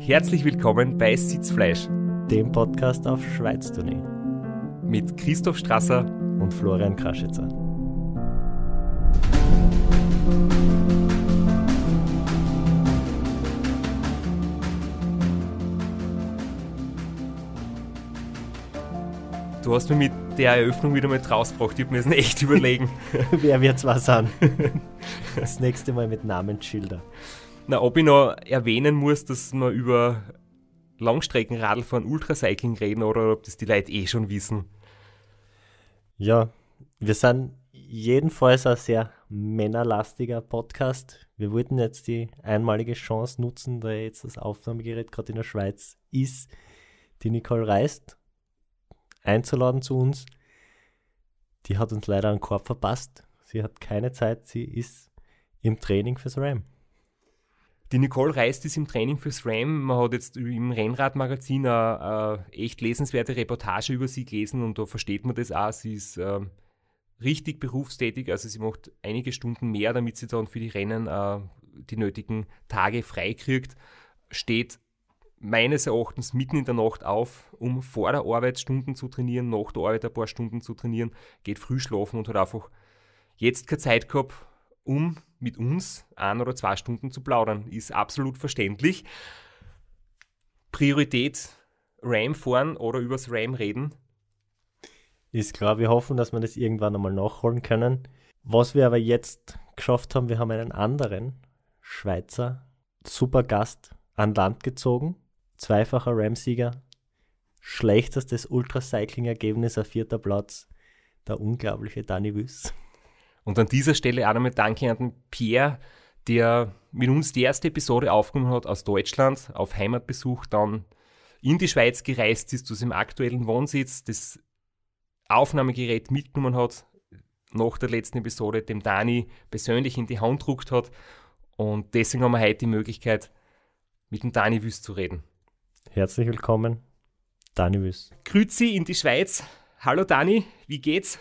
Herzlich willkommen bei Sitzfleisch, dem Podcast auf Schweiz Tournee. Mit Christoph Strasser und Florian Kraschitzer. Du hast mir mit der Eröffnung wieder mal rausgebracht. Ich habe mir echt überlegen. Wer wird's was an? Das nächste Mal mit Namensschilder. Na, ob ich noch erwähnen muss, dass wir über Langstreckenradl von Ultracycling reden oder ob das die Leute eh schon wissen. Ja, wir sind jedenfalls ein sehr männerlastiger Podcast. Wir wollten jetzt die einmalige Chance nutzen, da jetzt das Aufnahmegerät gerade in der Schweiz ist, die Nicole Reist einzuladen zu uns. Die hat uns leider einen Korb verpasst. Sie hat keine Zeit, sie ist im Training fürs RAM. Die Nicole Reist ist im Training fürs RAM. Man hat jetzt im Rennradmagazin eine, eine, echt lesenswerte Reportage über sie gelesen und da versteht man das auch. Sie ist äh, richtig berufstätig, also sie macht einige Stunden mehr, damit sie dann für die Rennen äh, die nötigen Tage freikriegt. Steht meines Erachtens mitten in der Nacht auf, um vor der Arbeit Stunden zu trainieren, nach der Arbeit ein paar Stunden zu trainieren, geht früh schlafen und hat einfach jetzt keine Zeit gehabt, um mit uns ein oder zwei Stunden zu plaudern. Ist absolut verständlich. Priorität RAM fahren oder übers RAM reden. Ist klar, wir hoffen, dass wir das irgendwann einmal nachholen können. Was wir aber jetzt geschafft haben, wir haben einen anderen Schweizer super Gast an Land gezogen. Zweifacher RAM-Sieger, schlechtestes Ultracycling-Ergebnis auf vierter Platz, der unglaubliche Danny Wüss. Und an dieser Stelle auch nochmal Danke an den Pierre, der mit uns die erste Episode aufgenommen hat aus Deutschland, auf Heimatbesuch dann in die Schweiz gereist ist, zu seinem aktuellen Wohnsitz, das Aufnahmegerät mitgenommen hat, nach der letzten Episode dem Dani persönlich in die Hand gedruckt hat. Und deswegen haben wir heute die Möglichkeit, mit dem Dani Wüst zu reden. Herzlich willkommen, Dani Wüst. Grüezi in die Schweiz. Hallo Dani, wie geht's?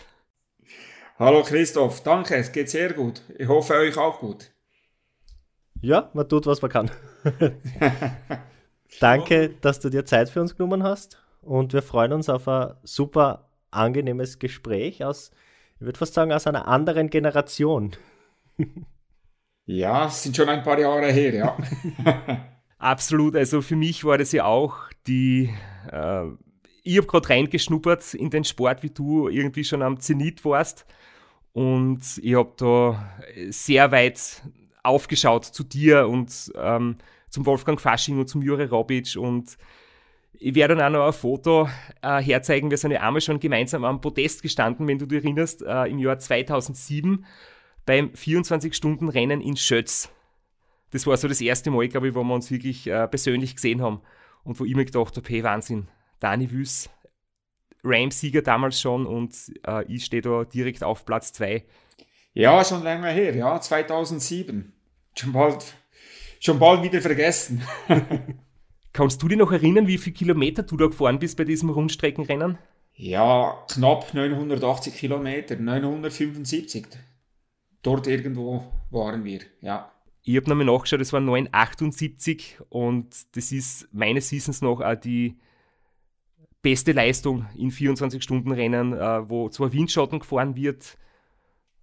Hallo Christoph, danke, es geht sehr gut. Ich hoffe, euch auch gut. Ja, man tut, was man kann. danke, dass du dir Zeit für uns genommen hast und wir freuen uns auf ein super angenehmes Gespräch aus, ich würde fast sagen, aus einer anderen Generation. ja, es sind schon ein paar Jahre her, ja. Absolut, also für mich war das ja auch die. Äh, ich habe gerade reingeschnuppert in den Sport, wie du irgendwie schon am Zenit warst. Und ich habe da sehr weit aufgeschaut zu dir und ähm, zum Wolfgang Fasching und zum Jure Robic. Und ich werde dann auch noch ein Foto äh, herzeigen. Wir sind ja einmal schon gemeinsam am Podest gestanden, wenn du dich erinnerst, äh, im Jahr 2007 beim 24-Stunden-Rennen in Schötz. Das war so das erste Mal, glaube ich, wo wir uns wirklich äh, persönlich gesehen haben und wo ich mir gedacht habe, hey, Wahnsinn, Danivus Rams-Sieger damals schon und äh, ich stehe da direkt auf Platz 2. Ja, schon länger her, ja, 2007. Schon bald, schon bald wieder vergessen. Kannst du dir noch erinnern, wie viele Kilometer du da gefahren bist bei diesem Rundstreckenrennen? Ja, knapp 980 Kilometer, 975. Dort irgendwo waren wir, ja. Ich habe nochmal nachgeschaut, es waren 978 und das ist meines Wissens noch auch die beste Leistung in 24-Stunden-Rennen, äh, wo zwar Windschatten gefahren wird.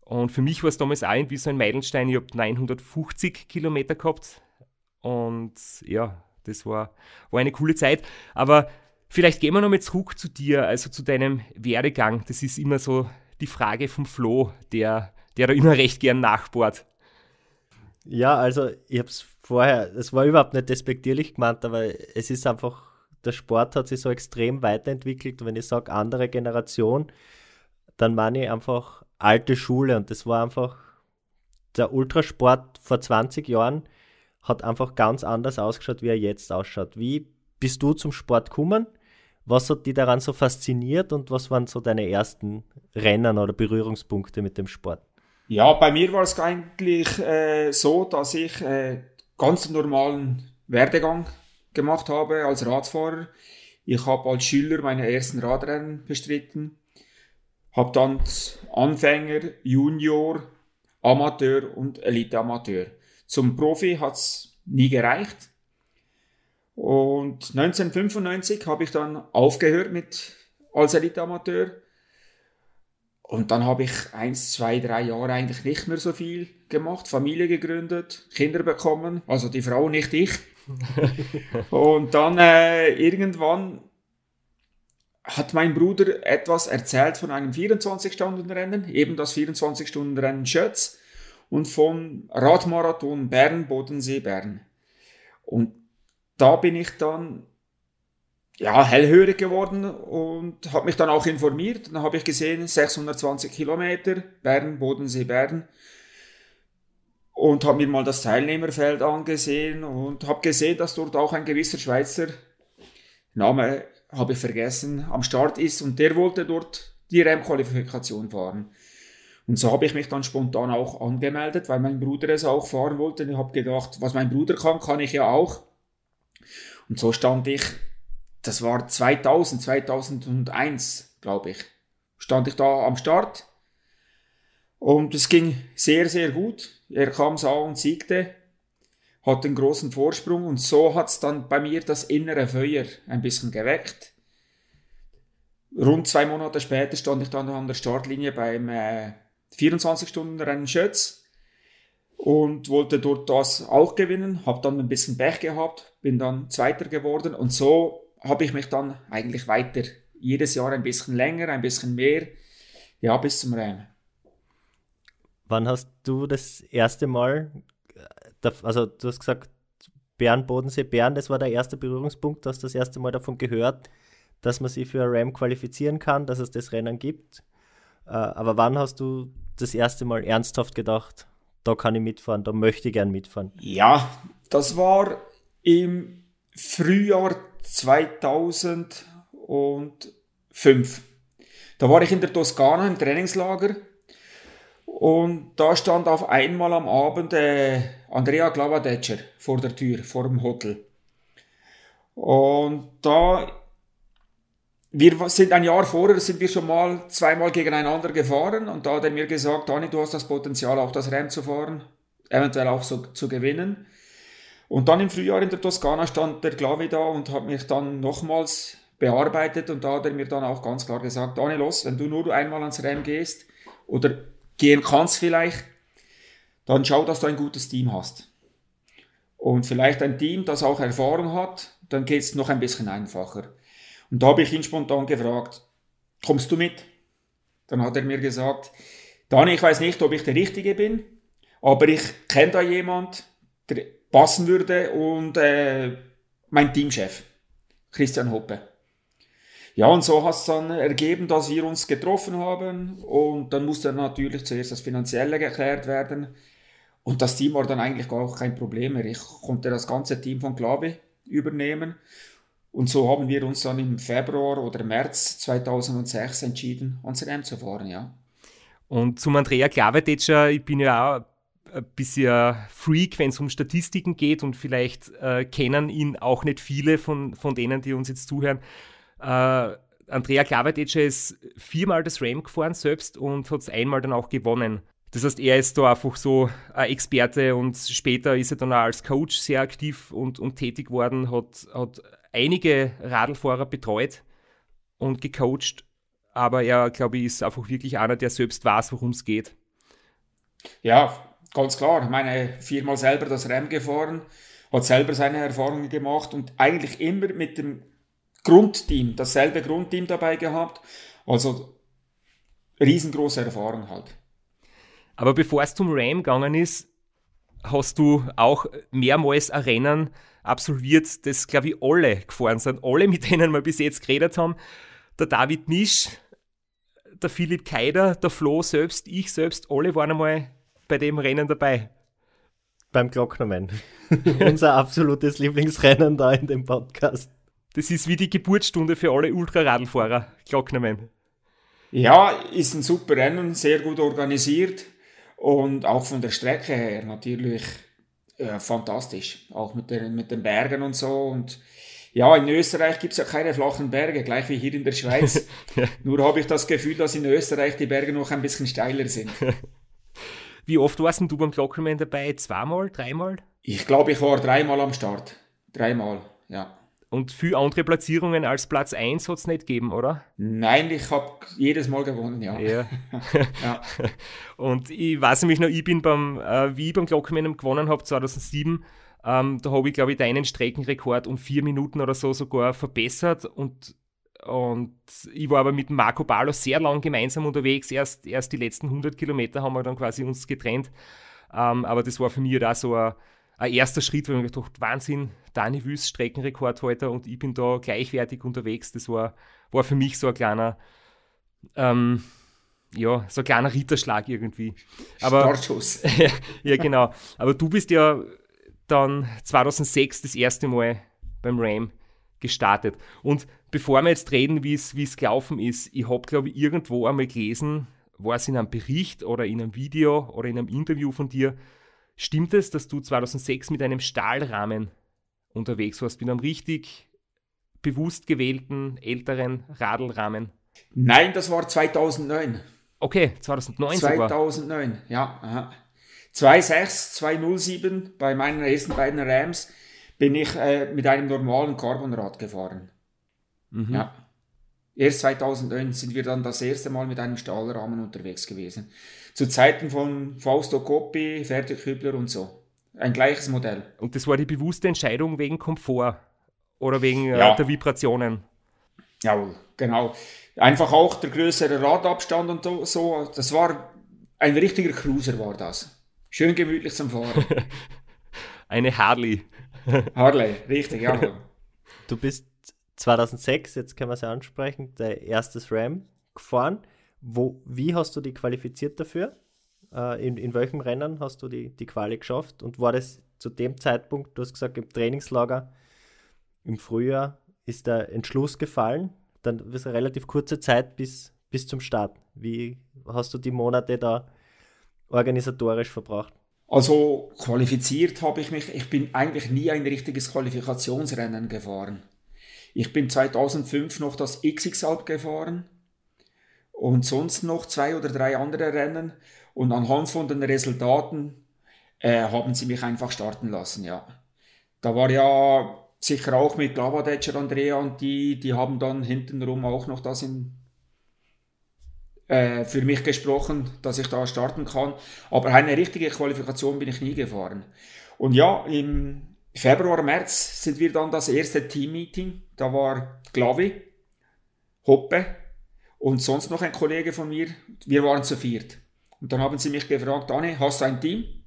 Und für mich war es damals auch irgendwie so ein Meilenstein. Ich habe 950 Kilometer gehabt. Und ja, das war, war eine coole Zeit. Aber vielleicht gehen wir nochmal zurück zu dir, also zu deinem Werdegang. Das ist immer so die Frage vom Flo, der, der da immer recht gern nachbohrt. Ja, also ich habe es vorher, es war überhaupt nicht despektierlich gemeint, aber es ist einfach der Sport hat sich so extrem weiterentwickelt. Wenn ich sage andere Generation, dann meine ich einfach alte Schule. Und das war einfach der Ultrasport vor 20 Jahren hat einfach ganz anders ausgeschaut, wie er jetzt ausschaut. Wie bist du zum Sport gekommen? Was hat dich daran so fasziniert und was waren so deine ersten Rennen oder Berührungspunkte mit dem Sport? Ja, bei mir war es eigentlich äh, so, dass ich äh, ganz normalen Werdegang gemacht habe als Radfahrer. Ich habe als Schüler meine ersten Radrennen bestritten, habe dann Anfänger, Junior, Amateur und Elite-Amateur. Zum Profi hat es nie gereicht. Und 1995 habe ich dann aufgehört mit als Elite-Amateur. Und dann habe ich eins, zwei, drei Jahre eigentlich nicht mehr so viel gemacht, Familie gegründet, Kinder bekommen, also die Frau, nicht ich. und dann äh, irgendwann hat mein Bruder etwas erzählt von einem 24-Stunden-Rennen, eben das 24-Stunden-Rennen Schötz und vom Radmarathon Bern-Bodensee-Bern. Und da bin ich dann ja, hellhörig geworden und habe mich dann auch informiert. Dann habe ich gesehen, 620 Kilometer Bern-Bodensee-Bern. bern bodensee bern und habe mir mal das Teilnehmerfeld angesehen und habe gesehen, dass dort auch ein gewisser Schweizer Name habe ich vergessen, am Start ist und der wollte dort die REM-Qualifikation fahren. Und so habe ich mich dann spontan auch angemeldet, weil mein Bruder es auch fahren wollte. Und ich habe gedacht, was mein Bruder kann, kann ich ja auch. Und so stand ich, das war 2000, 2001, glaube ich, stand ich da am Start und es ging sehr, sehr gut. Er kam, sah und siegte, hat einen großen Vorsprung und so hat es dann bei mir das innere Feuer ein bisschen geweckt. Rund zwei Monate später stand ich dann an der Startlinie beim äh, 24-Stunden-Rennen Schütz und wollte dort das auch gewinnen, habe dann ein bisschen Pech gehabt, bin dann Zweiter geworden und so habe ich mich dann eigentlich weiter, jedes Jahr ein bisschen länger, ein bisschen mehr, ja, bis zum Rennen. Wann hast du das erste Mal, äh, also du hast gesagt, Bern, Bodensee, Bern, das war der erste Berührungspunkt, du hast das erste Mal davon gehört, dass man sich für eine Ram qualifizieren kann, dass es das Rennen gibt. Äh, aber wann hast du das erste Mal ernsthaft gedacht, da kann ich mitfahren, da möchte ich gern mitfahren? Ja, das war im Frühjahr 2005. Da war ich in der Toskana im Trainingslager und da stand auf einmal am Abend äh, Andrea Glavadetscher vor der Tür, vor dem Hotel. Und da, wir sind ein Jahr vorher, sind wir schon mal zweimal gegeneinander gefahren und da hat er mir gesagt, Dani, du hast das Potenzial, auch das Rennen zu fahren, eventuell auch so zu gewinnen. Und dann im Frühjahr in der Toskana stand der Glavi da und hat mich dann nochmals bearbeitet und da hat er mir dann auch ganz klar gesagt, Dani, los, wenn du nur einmal ans Rennen gehst oder gehen kannst vielleicht, dann schau, dass du ein gutes Team hast. Und vielleicht ein Team, das auch Erfahrung hat, dann geht es noch ein bisschen einfacher. Und da habe ich ihn spontan gefragt, kommst du mit? Dann hat er mir gesagt, dann ich weiß nicht, ob ich der Richtige bin, aber ich kenne da jemand, der passen würde und äh, mein Teamchef, Christian Hoppe. Ja, und so hat es dann ergeben, dass wir uns getroffen haben und dann musste natürlich zuerst das Finanzielle geklärt werden und das Team war dann eigentlich auch kein Problem mehr. Ich konnte das ganze Team von Klabe übernehmen und so haben wir uns dann im Februar oder März 2006 entschieden, ans Rennen zu fahren, ja. Und zum Andrea Klavetetscher, ich bin ja auch ein bisschen freak, wenn es um Statistiken geht und vielleicht äh, kennen ihn auch nicht viele von, von denen, die uns jetzt zuhören. Äh, Andrea Klavadice ist viermal das Ram gefahren selbst und hat es einmal dann auch gewonnen. Das heißt, er ist da einfach so ein Experte und später ist er dann auch als Coach sehr aktiv und, und tätig geworden, hat, hat einige Radlfahrer betreut und gecoacht, aber er, glaube ich, ist einfach wirklich einer, der selbst weiß, worum es geht. Ja, ganz klar. Ich meine, viermal selber das Ram gefahren, hat selber seine Erfahrungen gemacht und eigentlich immer mit dem Grundteam, dasselbe Grundteam dabei gehabt. Also riesengroße Erfahrung halt. Aber bevor es zum RAM gegangen ist, hast du auch mehrmals Rennen absolviert, das glaube ich alle gefahren sind, alle mit denen wir bis jetzt geredet haben. Der David Misch, der Philipp Keider, der Flo selbst, ich selbst, alle waren einmal bei dem Rennen dabei. Beim Glocknermann. Unser absolutes Lieblingsrennen da in dem Podcast. Das ist wie die Geburtsstunde für alle Ultraradlfahrer, Glocknermann. Ja, ist ein super Rennen, sehr gut organisiert und auch von der Strecke her natürlich äh, fantastisch. Auch mit den, mit den Bergen und so. Und ja, in Österreich gibt es ja keine flachen Berge, gleich wie hier in der Schweiz. ja. Nur habe ich das Gefühl, dass in Österreich die Berge noch ein bisschen steiler sind. wie oft warst du beim Glockenman dabei? Zweimal, dreimal? Ich glaube, ich war dreimal am Start. Dreimal, ja. Und viele andere Platzierungen als Platz 1 hat es nicht gegeben, oder? Nein, ich habe jedes Mal gewonnen, ja. ja. ja. Und ich weiß nämlich noch, ich bin beim, äh, wie ich beim Glockenmännern gewonnen habe 2007, ähm, da habe ich, glaube ich, deinen Streckenrekord um vier Minuten oder so sogar verbessert und und ich war aber mit Marco Balo sehr lang gemeinsam unterwegs. Erst, erst die letzten 100 Kilometer haben wir dann quasi uns getrennt. Ähm, aber das war für mich da so ein, ein erster Schritt, weil man gedacht Wahnsinn, Dani Wüst, Streckenrekordhalter und ich bin da gleichwertig unterwegs. Das war, war für mich so ein kleiner, ähm, ja, so ein kleiner Ritterschlag irgendwie. Aber, Startschuss. ja, genau. Aber du bist ja dann 2006 das erste Mal beim Ram gestartet. Und bevor wir jetzt reden, wie es gelaufen ist, ich habe, glaube ich, irgendwo einmal gelesen, war es in einem Bericht oder in einem Video oder in einem Interview von dir, Stimmt es, dass du 2006 mit einem Stahlrahmen unterwegs warst, mit einem richtig bewusst gewählten älteren Radlrahmen? Nein, das war 2009. Okay, 2009 2009, sogar. ja. Aha. 2.6, 2.07 bei meinen ersten beiden Rams bin ich äh, mit einem normalen Carbonrad gefahren. Mhm. Ja. Erst 2009 sind wir dann das erste Mal mit einem Stahlrahmen unterwegs gewesen zu Zeiten von Fausto Coppi, Ferdi Kübler und so. Ein gleiches Modell. Und das war die bewusste Entscheidung wegen Komfort oder wegen äh, ja. der Vibrationen. Jawohl, genau. Einfach auch der größere Radabstand und so. Das war ein richtiger Cruiser, war das. Schön gemütlich zum Fahren. Eine Harley. Harley, richtig, jawohl. Du bist 2006, jetzt können wir es ansprechen, dein erstes Ram gefahren. Wo, wie hast du dich qualifiziert dafür? Äh, in, in welchem Rennen hast du die, die Quali geschafft? Und war das zu dem Zeitpunkt, du hast gesagt, im Trainingslager im Frühjahr ist der Entschluss gefallen? Dann ist eine relativ kurze Zeit bis, bis zum Start. Wie hast du die Monate da organisatorisch verbracht? Also qualifiziert habe ich mich, ich bin eigentlich nie ein richtiges Qualifikationsrennen gefahren. Ich bin 2005 noch das xx XXalp gefahren und sonst noch zwei oder drei andere Rennen. Und anhand von den Resultaten äh, haben sie mich einfach starten lassen, ja. Da war ja sicher auch mit Glavadetscher, Andrea und die, die haben dann hintenrum auch noch das in, äh, für mich gesprochen, dass ich da starten kann. Aber eine richtige Qualifikation bin ich nie gefahren. Und ja, im Februar, März sind wir dann das erste Team-Meeting. Da war Glavi, Hoppe, und sonst noch ein Kollege von mir. Wir waren zu viert. Und dann haben sie mich gefragt, Anne, hast du ein Team?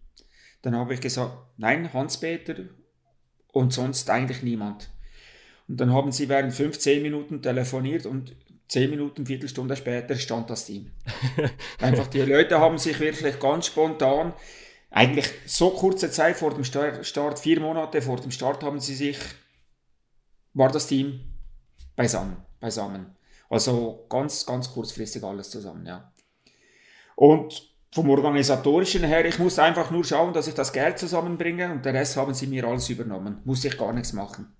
Dann habe ich gesagt, nein, Hans-Peter und sonst eigentlich niemand. Und dann haben sie während fünf, zehn Minuten telefoniert und zehn Minuten, Viertelstunde später stand das Team. Einfach die Leute haben sich wirklich ganz spontan, eigentlich so kurze Zeit vor dem Start, vier Monate vor dem Start haben sie sich, war das Team beisammen. beisammen. Also ganz, ganz kurzfristig alles zusammen, ja. Und vom Organisatorischen her, ich muss einfach nur schauen, dass ich das Geld zusammenbringe und den Rest haben sie mir alles übernommen. Muss ich gar nichts machen.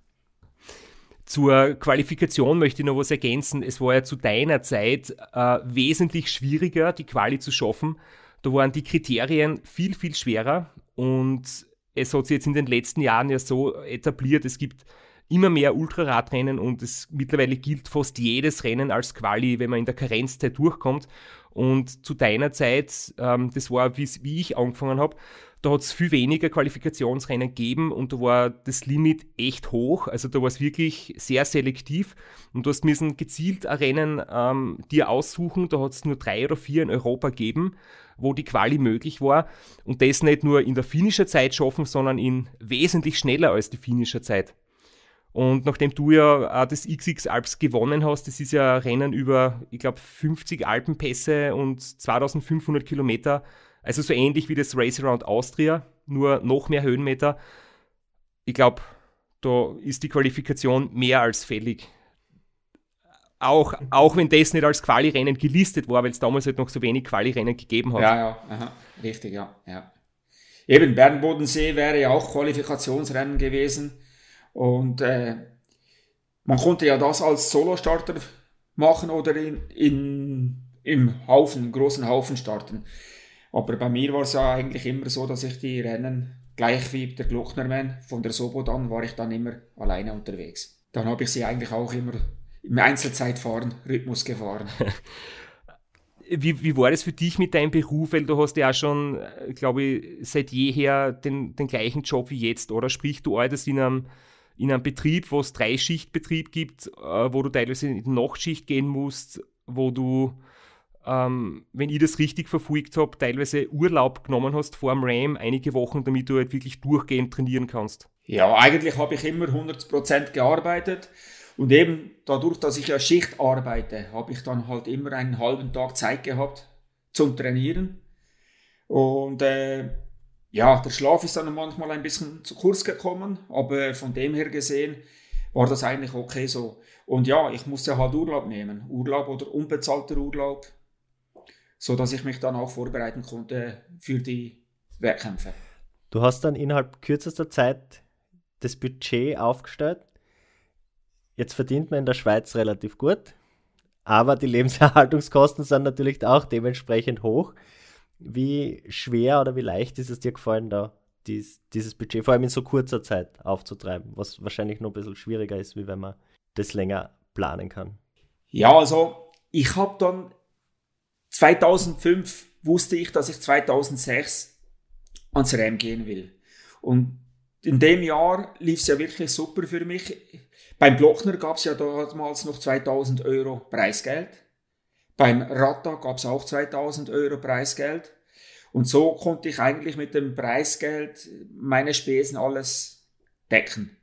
Zur Qualifikation möchte ich noch was ergänzen. Es war ja zu deiner Zeit äh, wesentlich schwieriger, die Quali zu schaffen. Da waren die Kriterien viel, viel schwerer und es hat sich jetzt in den letzten Jahren ja so etabliert. Es gibt immer mehr Ultraradrennen und es mittlerweile gilt fast jedes Rennen als Quali, wenn man in der Karenzzeit durchkommt. Und zu deiner Zeit, ähm, das war, wie ich angefangen habe, da hat es viel weniger Qualifikationsrennen gegeben und da war das Limit echt hoch. Also da war es wirklich sehr selektiv und du hast müssen gezielt ein Rennen ähm, dir aussuchen. Da hat es nur drei oder vier in Europa gegeben, wo die Quali möglich war und das nicht nur in der finnischen Zeit schaffen, sondern in wesentlich schneller als die finnische Zeit. Und nachdem du ja das XX Alps gewonnen hast, das ist ja ein Rennen über, ich glaube, 50 Alpenpässe und 2500 Kilometer, also so ähnlich wie das Race Around Austria, nur noch mehr Höhenmeter. Ich glaube, da ist die Qualifikation mehr als fällig. Auch, auch wenn das nicht als Quali-Rennen gelistet war, weil es damals halt noch so wenig Quali-Rennen gegeben hat. Ja, ja, aha, richtig, ja, ja. Eben, Bernbodensee wäre ja auch Qualifikationsrennen gewesen. Und äh, man konnte ja das als Solo-Starter machen oder in, in, im Haufen, großen Haufen starten. Aber bei mir war es ja eigentlich immer so, dass ich die Rennen, gleich wie der Glocknermann von der Sobodan, war ich dann immer alleine unterwegs. Dann habe ich sie eigentlich auch immer im Einzelzeitfahren, Rhythmus gefahren. Wie, wie war das für dich mit deinem Beruf? Weil du hast ja auch schon, äh, glaube ich, seit jeher den, den gleichen Job wie jetzt, oder? Sprich, du arbeitest in einem in einem Betrieb, wo es drei Schichtbetrieb gibt, äh, wo du teilweise in die Nachtschicht gehen musst, wo du, ähm, wenn ich das richtig verfolgt habe, teilweise Urlaub genommen hast vor dem RAM, einige Wochen, damit du halt wirklich durchgehend trainieren kannst. Ja, eigentlich habe ich immer 100% gearbeitet. Und eben dadurch, dass ich ja Schicht arbeite, habe ich dann halt immer einen halben Tag Zeit gehabt zum Trainieren. Und äh, ja, der Schlaf ist dann manchmal ein bisschen zu kurz gekommen, aber von dem her gesehen war das eigentlich okay so. Und ja, ich musste halt Urlaub nehmen, Urlaub oder unbezahlter Urlaub, so dass ich mich dann auch vorbereiten konnte für die Wettkämpfe. Du hast dann innerhalb kürzester Zeit das Budget aufgestellt. Jetzt verdient man in der Schweiz relativ gut, aber die Lebenserhaltungskosten sind natürlich auch dementsprechend hoch. Wie schwer oder wie leicht ist es dir gefallen, da dies, dieses Budget vor allem in so kurzer Zeit aufzutreiben, was wahrscheinlich noch ein bisschen schwieriger ist, wie wenn man das länger planen kann? Ja, also ich habe dann 2005 wusste ich, dass ich 2006 ans RAM gehen will. Und in dem Jahr lief es ja wirklich super für mich. Beim Blochner gab es ja damals noch 2000 Euro Preisgeld. Beim Ratta gab es auch 2000 Euro Preisgeld. Und so konnte ich eigentlich mit dem Preisgeld meine Spesen alles decken.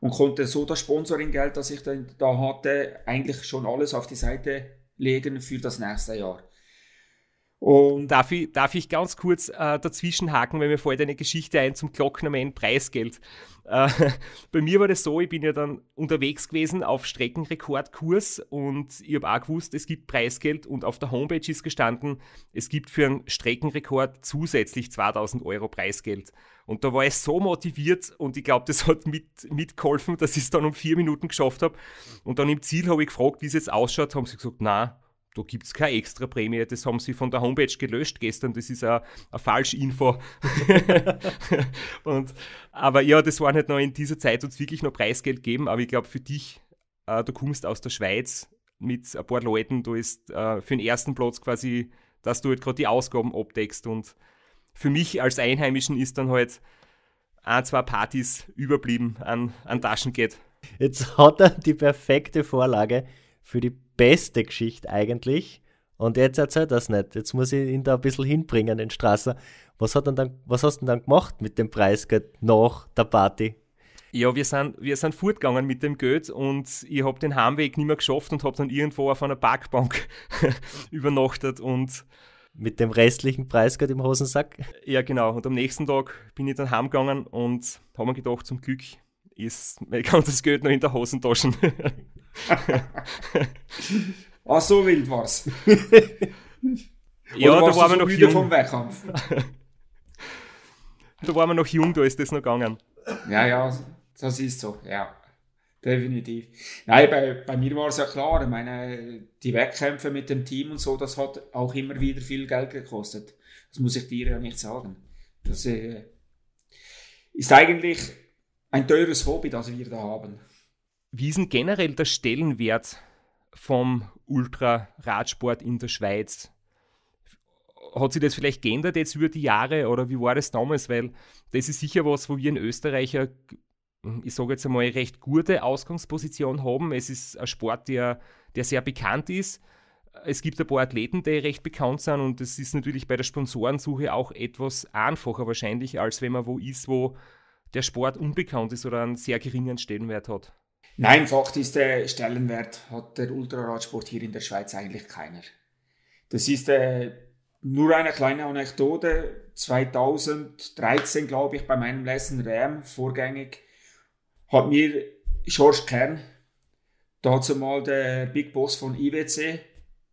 Und konnte so das Sponsoringgeld, das ich dann da hatte, eigentlich schon alles auf die Seite legen für das nächste Jahr. Und darf, ich, darf ich ganz kurz äh, dazwischen haken, weil mir fällt eine Geschichte ein zum Glocknermann Preisgeld. Äh, bei mir war das so, ich bin ja dann unterwegs gewesen auf Streckenrekordkurs und ich habe auch gewusst, es gibt Preisgeld und auf der Homepage ist gestanden, es gibt für einen Streckenrekord zusätzlich 2000 Euro Preisgeld. Und da war ich so motiviert und ich glaube, das hat mit, mitgeholfen, dass ich es dann um vier Minuten geschafft habe. Und dann im Ziel habe ich gefragt, wie es jetzt ausschaut, haben sie gesagt, na da gibt es keine extra Prämie, das haben sie von der Homepage gelöscht gestern, das ist eine Falschinfo. und, aber ja, das war nicht halt noch in dieser Zeit uns wirklich noch Preisgeld geben, aber ich glaube für dich, äh, du kommst aus der Schweiz mit ein paar Leuten, du ist äh, für den ersten Platz quasi, dass du halt gerade die Ausgaben abdeckst und für mich als Einheimischen ist dann halt ein, zwei Partys überblieben an, an Taschengeld. Jetzt hat er die perfekte Vorlage für die beste Geschichte eigentlich. Und jetzt erzählt das nicht. Jetzt muss ich ihn da ein bisschen hinbringen, den Strasser. Was, was hast du denn dann gemacht mit dem Preisgeld nach der Party? Ja, wir sind, wir sind fortgegangen mit dem Geld und ich habe den Heimweg nicht mehr geschafft und habe dann irgendwo auf einer Parkbank übernachtet und. Mit dem restlichen Preisgeld im Hosensack? Ja, genau. Und am nächsten Tag bin ich dann heimgegangen und habe mir gedacht, zum Glück ist mein ganzes Geld noch in der Hosentasche. ah, so wild war's. ja, Oder warst da waren wir noch müde jung. vom Wettkampf. da waren wir noch jung, da ist das noch gegangen. Ja, ja, das ist so, ja. Definitiv. Nein, bei, bei mir war es ja klar. Ich meine, die Wettkämpfe mit dem Team und so, das hat auch immer wieder viel Geld gekostet. Das muss ich dir ja nicht sagen. Das äh, ist eigentlich ein teures Hobby, das wir da haben. Wie ist denn generell der Stellenwert vom Ultraradsport in der Schweiz? Hat sich das vielleicht geändert jetzt über die Jahre oder wie war das damals? Weil das ist sicher was, wo wir in Österreich, ich sage jetzt einmal, recht gute Ausgangsposition haben. Es ist ein Sport, der, der sehr bekannt ist. Es gibt ein paar Athleten, die recht bekannt sind und das ist natürlich bei der Sponsorensuche auch etwas einfacher wahrscheinlich, als wenn man wo ist, wo der Sport unbekannt ist oder einen sehr geringen Stellenwert hat. Nein, Fakt ist, der äh, Stellenwert hat der Ultraradsport hier in der Schweiz eigentlich keiner. Das ist äh, nur eine kleine Anekdote. 2013, glaube ich, bei meinem letzten RAM vorgängig, hat mir George Kern, dazu mal der Big Boss von IWC,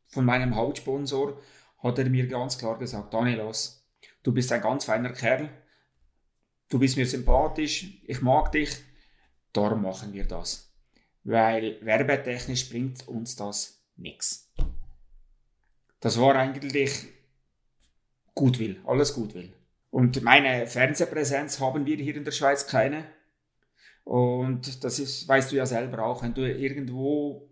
von meinem Hauptsponsor, hat er mir ganz klar gesagt, Danielas, du bist ein ganz feiner Kerl, du bist mir sympathisch, ich mag dich, darum machen wir das weil werbetechnisch bringt uns das nichts. Das war eigentlich gut will, alles gut will. Und meine Fernsehpräsenz haben wir hier in der Schweiz keine. Und das ist, weißt du ja selber auch, wenn du irgendwo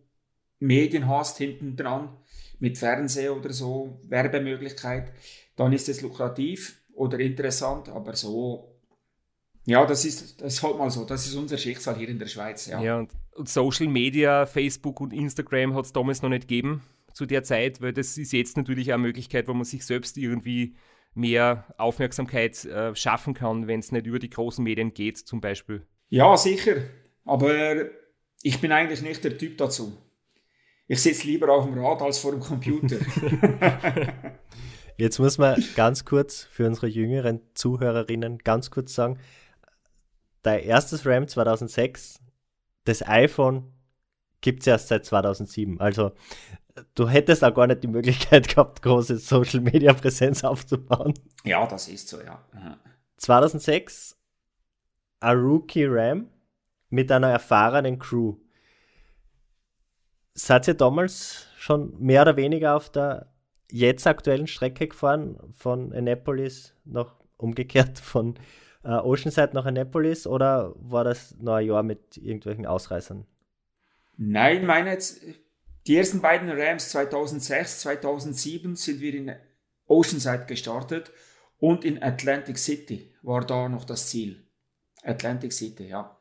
Medien hast hinten dran mit Fernsehen oder so, Werbemöglichkeit, dann ist es lukrativ oder interessant, aber so ja, das ist, das ist halt mal so. Das ist unser Schicksal hier in der Schweiz. Ja, ja und, und Social Media, Facebook und Instagram hat es damals noch nicht gegeben zu der Zeit, weil das ist jetzt natürlich eine Möglichkeit, wo man sich selbst irgendwie mehr Aufmerksamkeit äh, schaffen kann, wenn es nicht über die großen Medien geht, zum Beispiel. Ja, sicher. Aber ich bin eigentlich nicht der Typ dazu. Ich sitze lieber auf dem Rad als vor dem Computer. Jetzt muss man ganz kurz für unsere jüngeren Zuhörerinnen ganz kurz sagen, dein erstes RAM 2006, das iPhone gibt es erst seit 2007. Also du hättest auch gar nicht die Möglichkeit gehabt, große Social-Media-Präsenz aufzubauen. Ja, das ist so, ja. Mhm. 2006, ein Rookie Ram mit einer erfahrenen Crew. Seid ihr damals schon mehr oder weniger auf der jetzt aktuellen Strecke gefahren, von Annapolis noch umgekehrt von äh, Oceanside nach Annapolis oder war das neue Jahr mit irgendwelchen Ausreißern? Nein, meine die ersten beiden Rams 2006, 2007 sind wir in Oceanside gestartet und in Atlantic City war da noch das Ziel. Atlantic City, ja.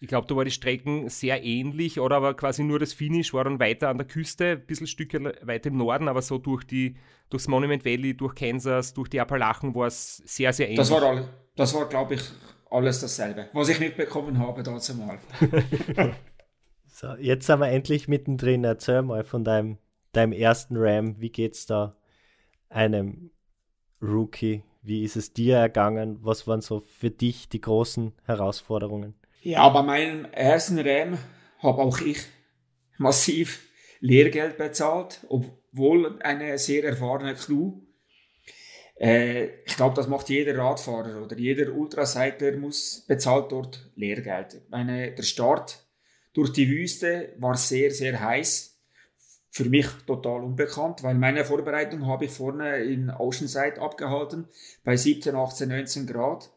Ich glaube, da war die Strecken sehr ähnlich, oder aber quasi nur das Finish war dann weiter an der Küste, ein bisschen Stücke weit im Norden, aber so durch die, durchs Monument Valley, durch Kansas, durch die Appalachen war es sehr, sehr ähnlich. Das war, alles das war, glaube ich, alles dasselbe, was ich mitbekommen habe dazu mal. so, jetzt sind wir endlich mittendrin. Erzähl mal von deinem, deinem ersten Ram. Wie geht es da einem Rookie? Wie ist es dir ergangen? Was waren so für dich die großen Herausforderungen? Ja, bei meinem ersten Ram habe auch ich massiv Lehrgeld bezahlt, obwohl eine sehr erfahrene Crew äh, ich glaube, das macht jeder Radfahrer oder jeder Ultrasegler muss bezahlt dort Lehrgeld. meine, der Start durch die Wüste war sehr, sehr heiß. Für mich total unbekannt, weil meine Vorbereitung habe ich vorne in Oceanside abgehalten, bei 17, 18, 19 Grad.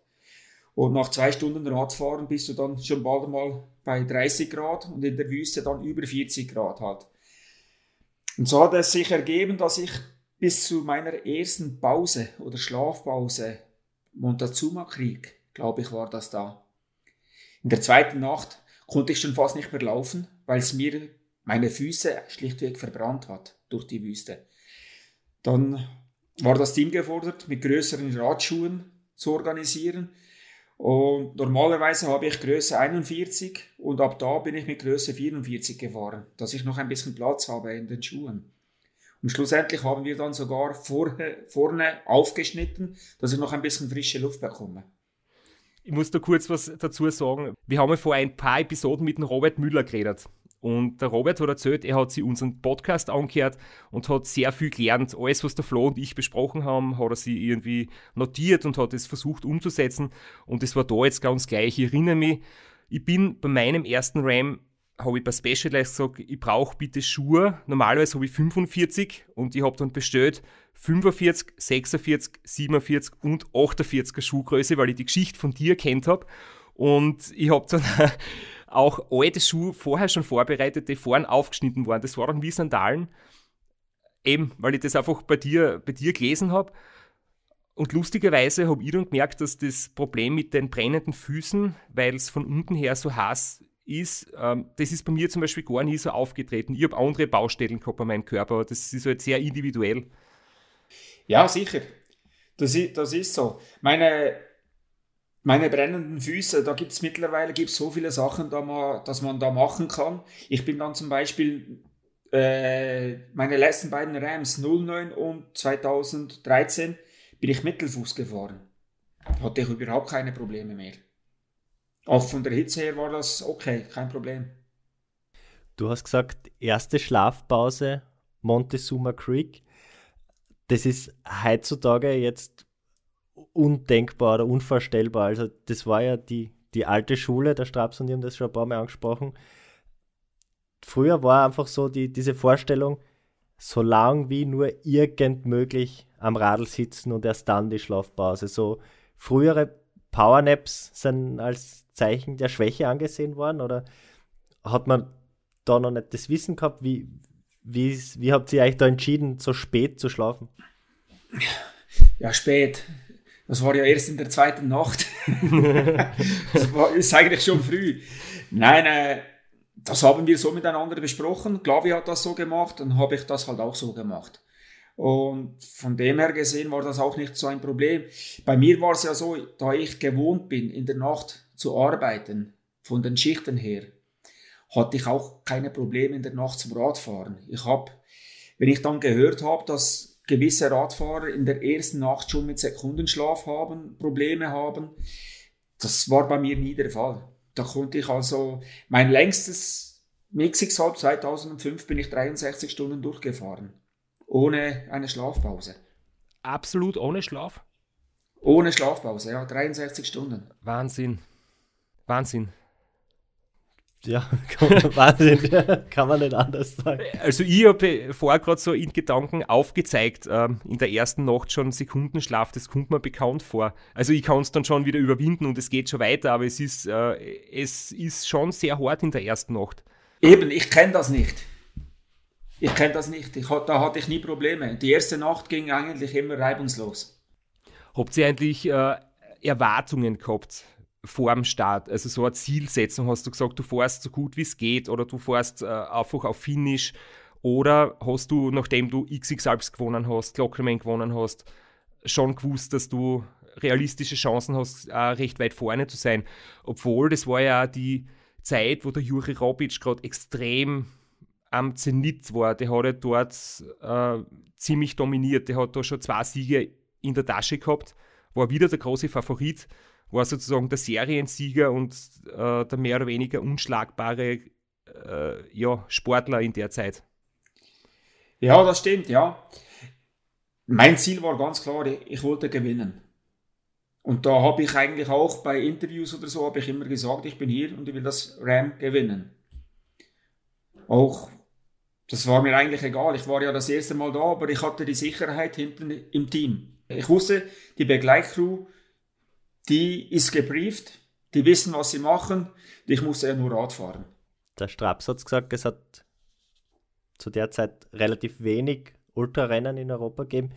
Und nach zwei Stunden Radfahren bist du dann schon bald mal bei 30 Grad und in der Wüste dann über 40 Grad halt. Und so hat es sich ergeben, dass ich bis zu meiner ersten Pause oder Schlafpause, Montezuma-Krieg, glaube ich, war das da. In der zweiten Nacht konnte ich schon fast nicht mehr laufen, weil es mir meine Füße schlichtweg verbrannt hat durch die Wüste. Dann war das Team gefordert, mit größeren Radschuhen zu organisieren. Und normalerweise habe ich Größe 41 und ab da bin ich mit Größe 44 gefahren, dass ich noch ein bisschen Platz habe in den Schuhen. Und schlussendlich haben wir dann sogar vor, vorne aufgeschnitten, dass ich noch ein bisschen frische Luft bekomme. Ich muss da kurz was dazu sagen. Wir haben ja vor ein paar Episoden mit dem Robert Müller geredet. Und der Robert hat erzählt, er hat sich unseren Podcast angehört und hat sehr viel gelernt. Alles, was der Flo und ich besprochen haben, hat er sich irgendwie notiert und hat es versucht umzusetzen. Und es war da jetzt ganz gleich. Ich erinnere mich, ich bin bei meinem ersten Ram habe ich bei Specialized gesagt, ich brauche bitte Schuhe. Normalerweise habe ich 45 und ich habe dann bestellt 45, 46, 47 und 48er Schuhgröße, weil ich die Geschichte von dir kennt habe. Und ich habe dann auch alte Schuhe vorher schon vorbereitet, die vorn aufgeschnitten waren. Das waren wie Sandalen. Eben, weil ich das einfach bei dir, bei dir gelesen habe. Und lustigerweise habe ich dann gemerkt, dass das Problem mit den brennenden Füßen, weil es von unten her so heiß ist, ähm, das ist bei mir zum Beispiel gar nicht so aufgetreten. Ich habe andere Baustellen gehabt bei meinem Körper, aber das ist halt sehr individuell. Ja, sicher. Das ist, das ist so. Meine, meine brennenden Füße, da gibt es mittlerweile gibt's so viele Sachen, da man, dass man da machen kann. Ich bin dann zum Beispiel äh, meine letzten beiden Rams 09 und 2013 bin ich Mittelfuß gefahren. Hatte ich überhaupt keine Probleme mehr. Auch von der Hitze her war das okay, kein Problem. Du hast gesagt, erste Schlafpause, Montezuma Creek. Das ist heutzutage jetzt undenkbar oder unvorstellbar. Also, das war ja die, die alte Schule, der Straps und die haben das schon ein paar Mal angesprochen. Früher war einfach so die, diese Vorstellung, so solange wie nur irgend möglich am Radl sitzen und erst dann die Schlafpause. So frühere Powernaps sind als Zeichen der Schwäche angesehen worden? Oder hat man da noch nicht das Wissen gehabt? Wie, wie, wie habt ihr euch da entschieden, so spät zu schlafen? Ja, spät. Das war ja erst in der zweiten Nacht. das war, ist eigentlich schon früh. Nein, äh, das haben wir so miteinander besprochen. Glavi hat das so gemacht, dann habe ich das halt auch so gemacht. Und von dem her gesehen war das auch nicht so ein Problem. Bei mir war es ja so, da ich gewohnt bin, in der Nacht zu arbeiten, von den Schichten her, hatte ich auch keine Probleme in der Nacht zum Radfahren. Ich habe, wenn ich dann gehört habe, dass gewisse Radfahrer in der ersten Nacht schon mit Sekundenschlaf haben, Probleme haben, das war bei mir nie der Fall. Da konnte ich also mein längstes Mexix halb 2005 bin ich 63 Stunden durchgefahren. Ohne eine Schlafpause. Absolut ohne Schlaf? Ohne Schlafpause, ja, 63 Stunden. Wahnsinn. Wahnsinn. Ja, kann man, Wahnsinn. kann man nicht anders sagen. Also ich habe äh, vorher gerade so in Gedanken aufgezeigt, ähm, in der ersten Nacht schon Sekundenschlaf, das kommt mir bekannt vor. Also ich kann es dann schon wieder überwinden und es geht schon weiter, aber es ist, äh, es ist schon sehr hart in der ersten Nacht. Eben, ich kenne das nicht. Ich kenne das nicht. Ich, da hatte ich nie Probleme. Die erste Nacht ging eigentlich immer reibungslos. Habt ihr eigentlich äh, Erwartungen gehabt vor dem Start? Also so eine Zielsetzung hast du gesagt, du fährst so gut wie es geht oder du fährst äh, einfach auf Finish oder hast du, nachdem du XX Alps gewonnen hast, Glockerman gewonnen hast, schon gewusst, dass du realistische Chancen hast, äh, recht weit vorne zu sein? Obwohl, das war ja auch die Zeit, wo der Juri Robic gerade extrem am Zenit war. Der hat dort äh, ziemlich dominiert. Der hat da schon zwei Siege in der Tasche gehabt, war wieder der große Favorit, war sozusagen der Seriensieger und äh, der mehr oder weniger unschlagbare äh, ja, Sportler in der Zeit. Ja, das stimmt, ja. Mein Ziel war ganz klar, ich wollte gewinnen. Und da habe ich eigentlich auch bei Interviews oder so, habe ich immer gesagt, ich bin hier und ich will das RAM gewinnen. Auch das war mir eigentlich egal. Ich war ja das erste Mal da, aber ich hatte die Sicherheit hinten im Team. Ich wusste, die Begleitcrew, die ist gebrieft, die wissen, was sie machen. Ich musste ja nur Rad fahren. Der Straps hat gesagt, es hat zu der Zeit relativ wenig Ultrarennen in Europa gegeben.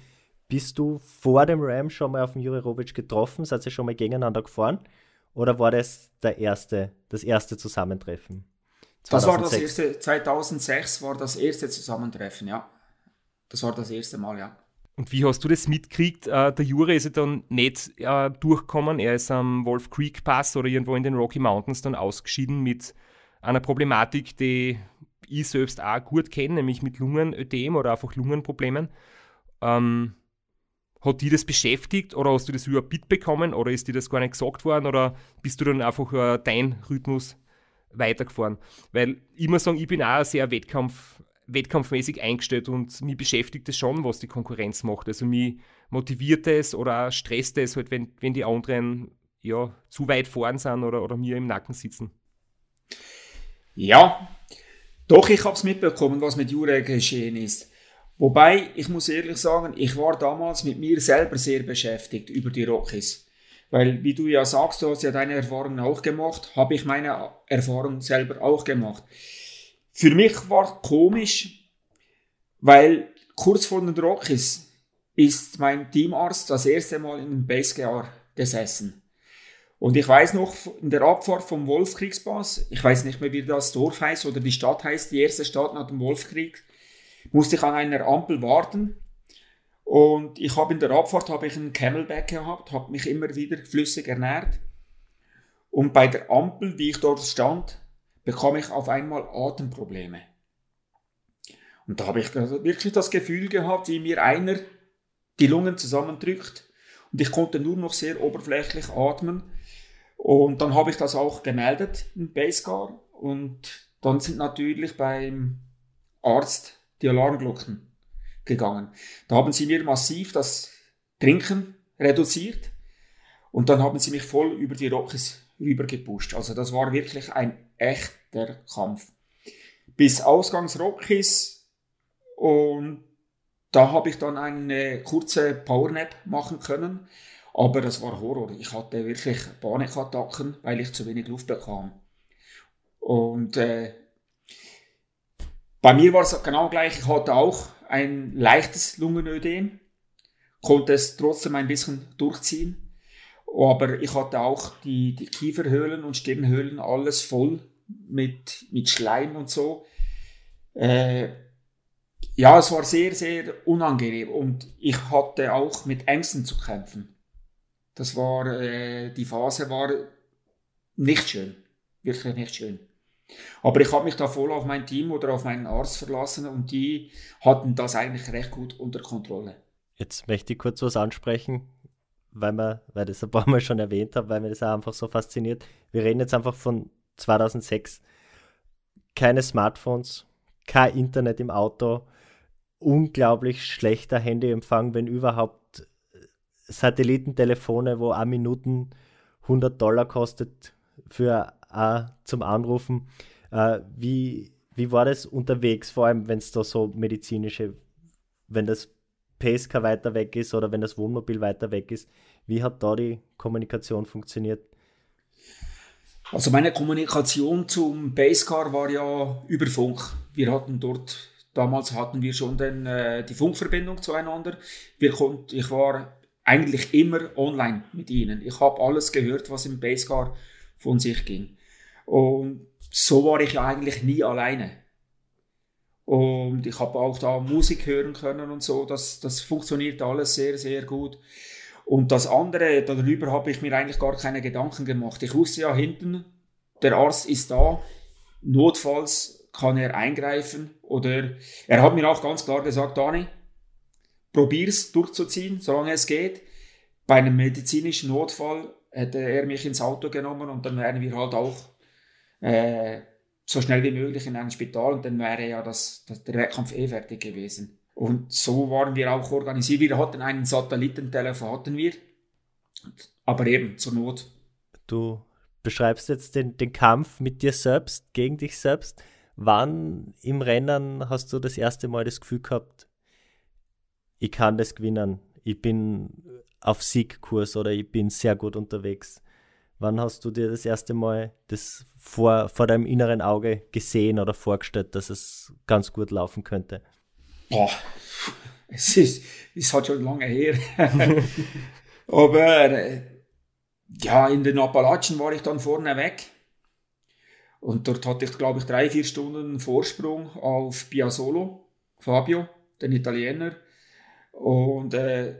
Bist du vor dem Ram schon mal auf dem Juri Robic getroffen? Seid ihr schon mal gegeneinander gefahren? Oder war das der erste, das erste Zusammentreffen? Das war das erste, 2006 war das erste Zusammentreffen, ja. Das war das erste Mal, ja. Und wie hast du das mitgekriegt? Äh, der Jure ist ja dann nicht äh, durchgekommen. Er ist am Wolf Creek Pass oder irgendwo in den Rocky Mountains dann ausgeschieden mit einer Problematik, die ich selbst auch gut kenne, nämlich mit Lungenödem oder einfach Lungenproblemen. Ähm, hat die das beschäftigt oder hast du das überhaupt mitbekommen oder ist dir das gar nicht gesagt worden oder bist du dann einfach äh, dein Rhythmus weitergefahren. Weil ich muss sagen, ich bin auch sehr Wettkampf, wettkampfmäßig eingestellt und mich beschäftigt es schon, was die Konkurrenz macht. Also mich motiviert es oder auch stresst es, halt, wenn, wenn die anderen ja, zu weit vorn sind oder, oder mir im Nacken sitzen. Ja, doch, ich habe es mitbekommen, was mit Jure geschehen ist. Wobei, ich muss ehrlich sagen, ich war damals mit mir selber sehr beschäftigt über die Rockies. Weil, wie du ja sagst, du hast ja deine Erfahrungen auch gemacht, habe ich meine Erfahrungen selber auch gemacht. Für mich war komisch, weil kurz vor den Rockies ist mein Teamarzt das erste Mal in einem Basejahr gesessen. Und ich weiß noch, in der Abfahrt vom Wolfkriegspass, ich weiß nicht mehr, wie das Dorf heißt oder die Stadt heißt, die erste Stadt nach dem Wolfkrieg, musste ich an einer Ampel warten und ich habe in der Abfahrt habe ich einen Camelback gehabt, habe mich immer wieder flüssig ernährt. Und bei der Ampel, wie ich dort stand, bekam ich auf einmal Atemprobleme. Und da habe ich wirklich das Gefühl gehabt, wie mir einer die Lungen zusammendrückt. Und ich konnte nur noch sehr oberflächlich atmen. Und dann habe ich das auch gemeldet im Basecar. Und dann sind natürlich beim Arzt die Alarmglocken gegangen. Da haben sie mir massiv das Trinken reduziert und dann haben sie mich voll über die Rockies rübergepusht. Also das war wirklich ein echter Kampf. Bis Ausgangs Rockies und da habe ich dann eine kurze Powernap machen können, aber das war Horror. Ich hatte wirklich Panikattacken, weil ich zu wenig Luft bekam. Und äh, bei mir war es genau gleich. Ich hatte auch ein leichtes Lungenödem, konnte es trotzdem ein bisschen durchziehen. Aber ich hatte auch die, die Kieferhöhlen und Stirnhöhlen alles voll mit, mit Schleim und so. Äh, ja, es war sehr, sehr unangenehm und ich hatte auch mit Ängsten zu kämpfen. Das war, äh, die Phase war nicht schön, wirklich nicht schön. Aber ich habe mich da voll auf mein Team oder auf meinen Arzt verlassen und die hatten das eigentlich recht gut unter Kontrolle. Jetzt möchte ich kurz was ansprechen, weil, wir, weil das ein paar Mal schon erwähnt habe, weil mir das auch einfach so fasziniert. Wir reden jetzt einfach von 2006. Keine Smartphones, kein Internet im Auto, unglaublich schlechter Handyempfang, wenn überhaupt äh, Satellitentelefone, wo eine Minuten 100 Dollar kostet für auch zum Anrufen. Äh, wie, wie war das unterwegs, vor allem wenn es da so medizinische, wenn das PSK weiter weg ist oder wenn das Wohnmobil weiter weg ist? Wie hat da die Kommunikation funktioniert? Also meine Kommunikation zum Basecar war ja über Funk. Wir hatten dort, damals hatten wir schon den, äh, die Funkverbindung zueinander. Wir konnt, ich war eigentlich immer online mit ihnen. Ich habe alles gehört, was im Basecar von sich ging. Und so war ich ja eigentlich nie alleine. Und ich habe auch da Musik hören können und so. Das, das funktioniert alles sehr, sehr gut. Und das andere, darüber habe ich mir eigentlich gar keine Gedanken gemacht. Ich wusste ja hinten, der Arzt ist da. Notfalls kann er eingreifen. Oder er hat mir auch ganz klar gesagt, Dani, probier es durchzuziehen, solange es geht. Bei einem medizinischen Notfall hätte er mich ins Auto genommen und dann wären wir halt auch äh, so schnell wie möglich in ein Spital und dann wäre ja das, das, der Wettkampf eh fertig gewesen. Und so waren wir auch organisiert. Wir hatten einen Satellitentelefon, hatten wir, aber eben zur Not. Du beschreibst jetzt den, den Kampf mit dir selbst, gegen dich selbst. Wann im Rennen hast du das erste Mal das Gefühl gehabt, ich kann das gewinnen, ich bin auf Siegkurs oder ich bin sehr gut unterwegs? Wann hast du dir das erste Mal das vor, vor deinem inneren Auge gesehen oder vorgestellt, dass es ganz gut laufen könnte? Boah, es ist, es hat schon lange her. Aber äh, ja, in den Appalachen war ich dann vorne weg. Und dort hatte ich, glaube ich, drei, vier Stunden Vorsprung auf Piazzolo, Fabio, den Italiener. Und äh,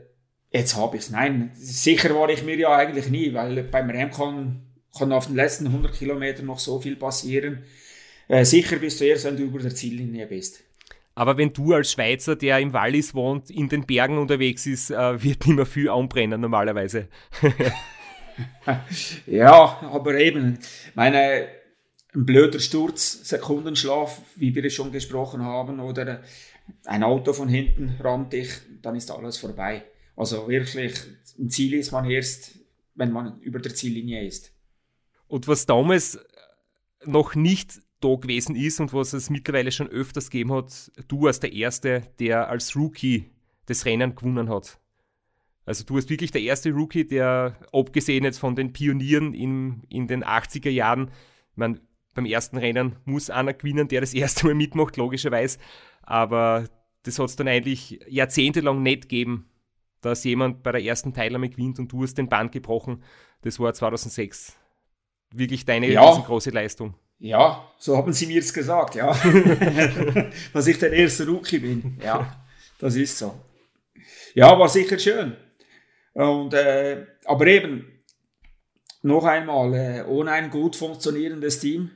jetzt habe ich es. Nein, sicher war ich mir ja eigentlich nie, weil beim RAM kann, kann auf den letzten 100 Kilometern noch so viel passieren. Äh, sicher bist du erst, wenn du über der Ziellinie bist. Aber wenn du als Schweizer, der im Wallis wohnt, in den Bergen unterwegs ist, äh, wird nicht mehr viel anbrennen normalerweise. ja, aber eben, meine, ein blöder Sturz, Sekundenschlaf, wie wir es schon gesprochen haben, oder ein Auto von hinten rammt dich, dann ist alles vorbei. Also wirklich, ein Ziel ist man erst, wenn man über der Ziellinie ist. Und was damals noch nicht da gewesen ist und was es mittlerweile schon öfters gegeben hat, du als der Erste, der als Rookie das Rennen gewonnen hat. Also du bist wirklich der erste Rookie, der, abgesehen jetzt von den Pionieren in, in den 80er Jahren, man, beim ersten Rennen muss einer gewinnen, der das erste Mal mitmacht, logischerweise. Aber das hat es dann eigentlich jahrzehntelang nicht gegeben, dass jemand bei der ersten Teilnahme gewinnt und du hast den Band gebrochen. Das war 2006 wirklich deine ja. große Leistung. Ja, so haben sie mir es gesagt, ja. dass ich der erste Rookie bin. Ja, das ist so. Ja, war sicher schön. Und, äh, aber eben, noch einmal, äh, ohne ein gut funktionierendes Team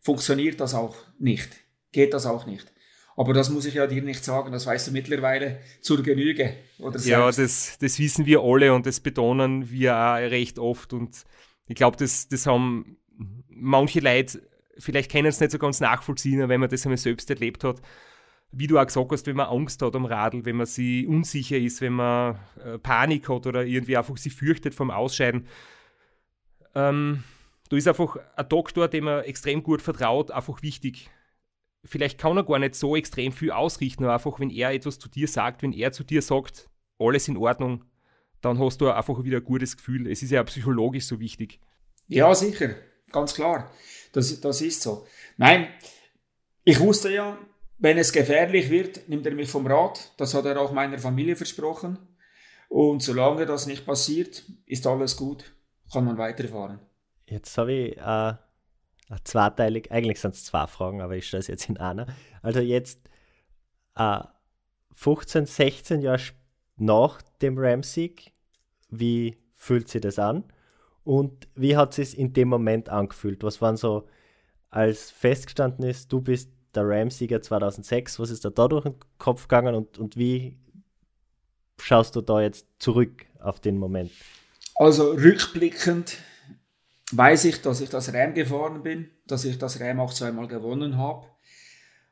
funktioniert das auch nicht. Geht das auch nicht. Aber das muss ich ja dir nicht sagen, das weißt du mittlerweile zur Genüge. Oder ja, das, das wissen wir alle und das betonen wir auch recht oft. Und ich glaube, das, das haben manche Leute, vielleicht können es nicht so ganz nachvollziehen, wenn man das einmal selbst erlebt hat. Wie du auch gesagt hast, wenn man Angst hat am Radl, wenn man sich unsicher ist, wenn man äh, Panik hat oder irgendwie einfach sie fürchtet vom Ausscheiden. Ähm, da ist einfach ein Doktor, dem man extrem gut vertraut, einfach wichtig vielleicht kann er gar nicht so extrem viel ausrichten, aber einfach, wenn er etwas zu dir sagt, wenn er zu dir sagt, alles in Ordnung, dann hast du einfach wieder ein gutes Gefühl. Es ist ja psychologisch so wichtig. Ja, sicher, ganz klar. Das, das ist so. Nein, ich wusste ja, wenn es gefährlich wird, nimmt er mich vom Rat. Das hat er auch meiner Familie versprochen. Und solange das nicht passiert, ist alles gut, kann man weiterfahren. Jetzt habe ich eine äh, Ah, zweiteilig. Eigentlich sind es zwei Fragen, aber ich stelle es jetzt in einer. Also jetzt äh, 15, 16 Jahre nach dem rams wie fühlt sich das an? Und wie hat sie es in dem Moment angefühlt? Was waren so, als festgestanden ist, du bist der Ramsieger 2006, was ist da da durch den Kopf gegangen und, und wie schaust du da jetzt zurück auf den Moment? Also rückblickend weiß ich, dass ich das RAM gefahren bin, dass ich das RAM auch zweimal gewonnen habe.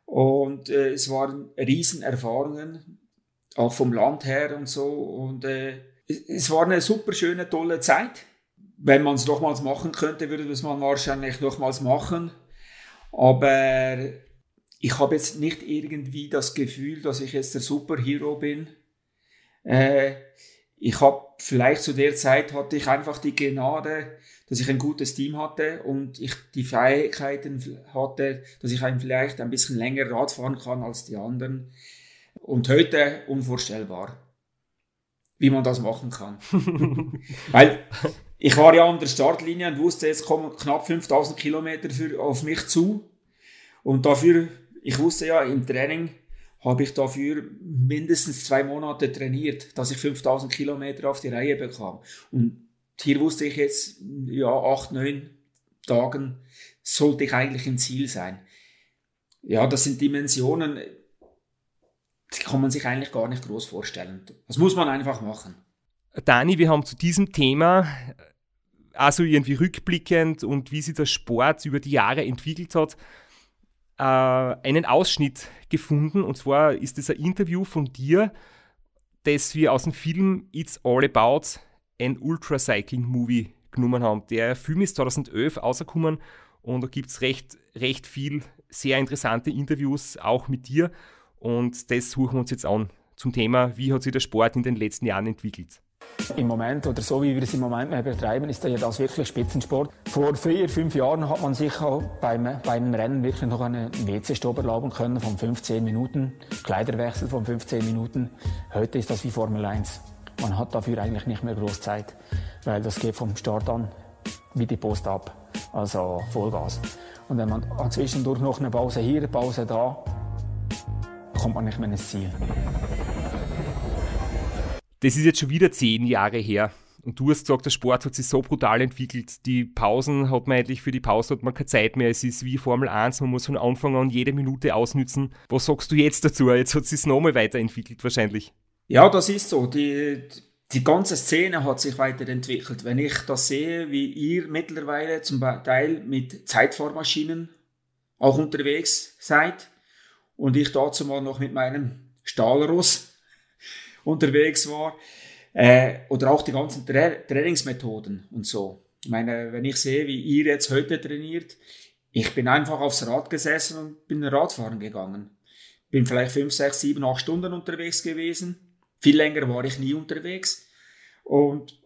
Und äh, es waren Riesenerfahrungen, auch vom Land her und so. Und äh, es war eine super schöne, tolle Zeit. Wenn man es nochmals machen könnte, würde es man wahrscheinlich nochmals machen. Aber ich habe jetzt nicht irgendwie das Gefühl, dass ich jetzt der Superhero bin. Äh, ich habe vielleicht zu der Zeit hatte ich einfach die Gnade, dass ich ein gutes Team hatte und ich die Fähigkeiten hatte, dass ich vielleicht ein bisschen länger Rad fahren kann als die anderen. Und heute unvorstellbar, wie man das machen kann. Weil ich war ja an der Startlinie und wusste, jetzt kommen knapp 5000 Kilometer auf mich zu. Und dafür, ich wusste ja, im Training habe ich dafür mindestens zwei Monate trainiert, dass ich 5000 Kilometer auf die Reihe bekam. Und hier wusste ich jetzt, ja, acht, neun Tagen sollte ich eigentlich im Ziel sein. Ja, das sind Dimensionen, die kann man sich eigentlich gar nicht groß vorstellen. Das muss man einfach machen. Dani, wir haben zu diesem Thema also irgendwie rückblickend und wie sich der Sport über die Jahre entwickelt hat, äh, einen Ausschnitt gefunden. Und zwar ist das ein Interview von dir, das wir aus dem Film It's All About ein Ultra-Cycling-Movie genommen haben. Der Film ist 2011 rausgekommen und da gibt es recht, recht viel sehr interessante Interviews, auch mit dir. Und das suchen wir uns jetzt an zum Thema, wie hat sich der Sport in den letzten Jahren entwickelt. Im Moment oder so wie wir es im Moment mehr betreiben, ist ja das wirklich Spitzensport. Vor vier, fünf Jahren hat man sich auch beim, bei Rennen wirklich noch einen WC-Stopp erlauben können von 15 Minuten, Kleiderwechsel von 15 Minuten. Heute ist das wie Formel 1. Man hat dafür eigentlich nicht mehr groß Zeit, weil das geht vom Start an wie die Post ab. Also Vollgas. Und wenn man zwischendurch noch eine Pause hier, eine Pause da, kommt man nicht mehr ins Ziel. Das ist jetzt schon wieder zehn Jahre her. Und du hast gesagt, der Sport hat sich so brutal entwickelt. Die Pausen hat man eigentlich für die Pause hat man keine Zeit mehr. Es ist wie Formel 1, man muss von Anfang an jede Minute ausnützen. Was sagst du jetzt dazu? Jetzt hat sich es sich nochmal weiterentwickelt wahrscheinlich. Ja, das ist so. Die, die ganze Szene hat sich weiterentwickelt. Wenn ich das sehe, wie ihr mittlerweile zum Teil mit Zeitfahrmaschinen auch unterwegs seid und ich dazu mal noch mit meinem Stahlruss unterwegs war äh, oder auch die ganzen Tra Trainingsmethoden und so. Ich meine, wenn ich sehe, wie ihr jetzt heute trainiert, ich bin einfach aufs Rad gesessen und bin Radfahren gegangen. Bin vielleicht fünf, sechs, sieben, acht Stunden unterwegs gewesen viel länger war ich nie unterwegs und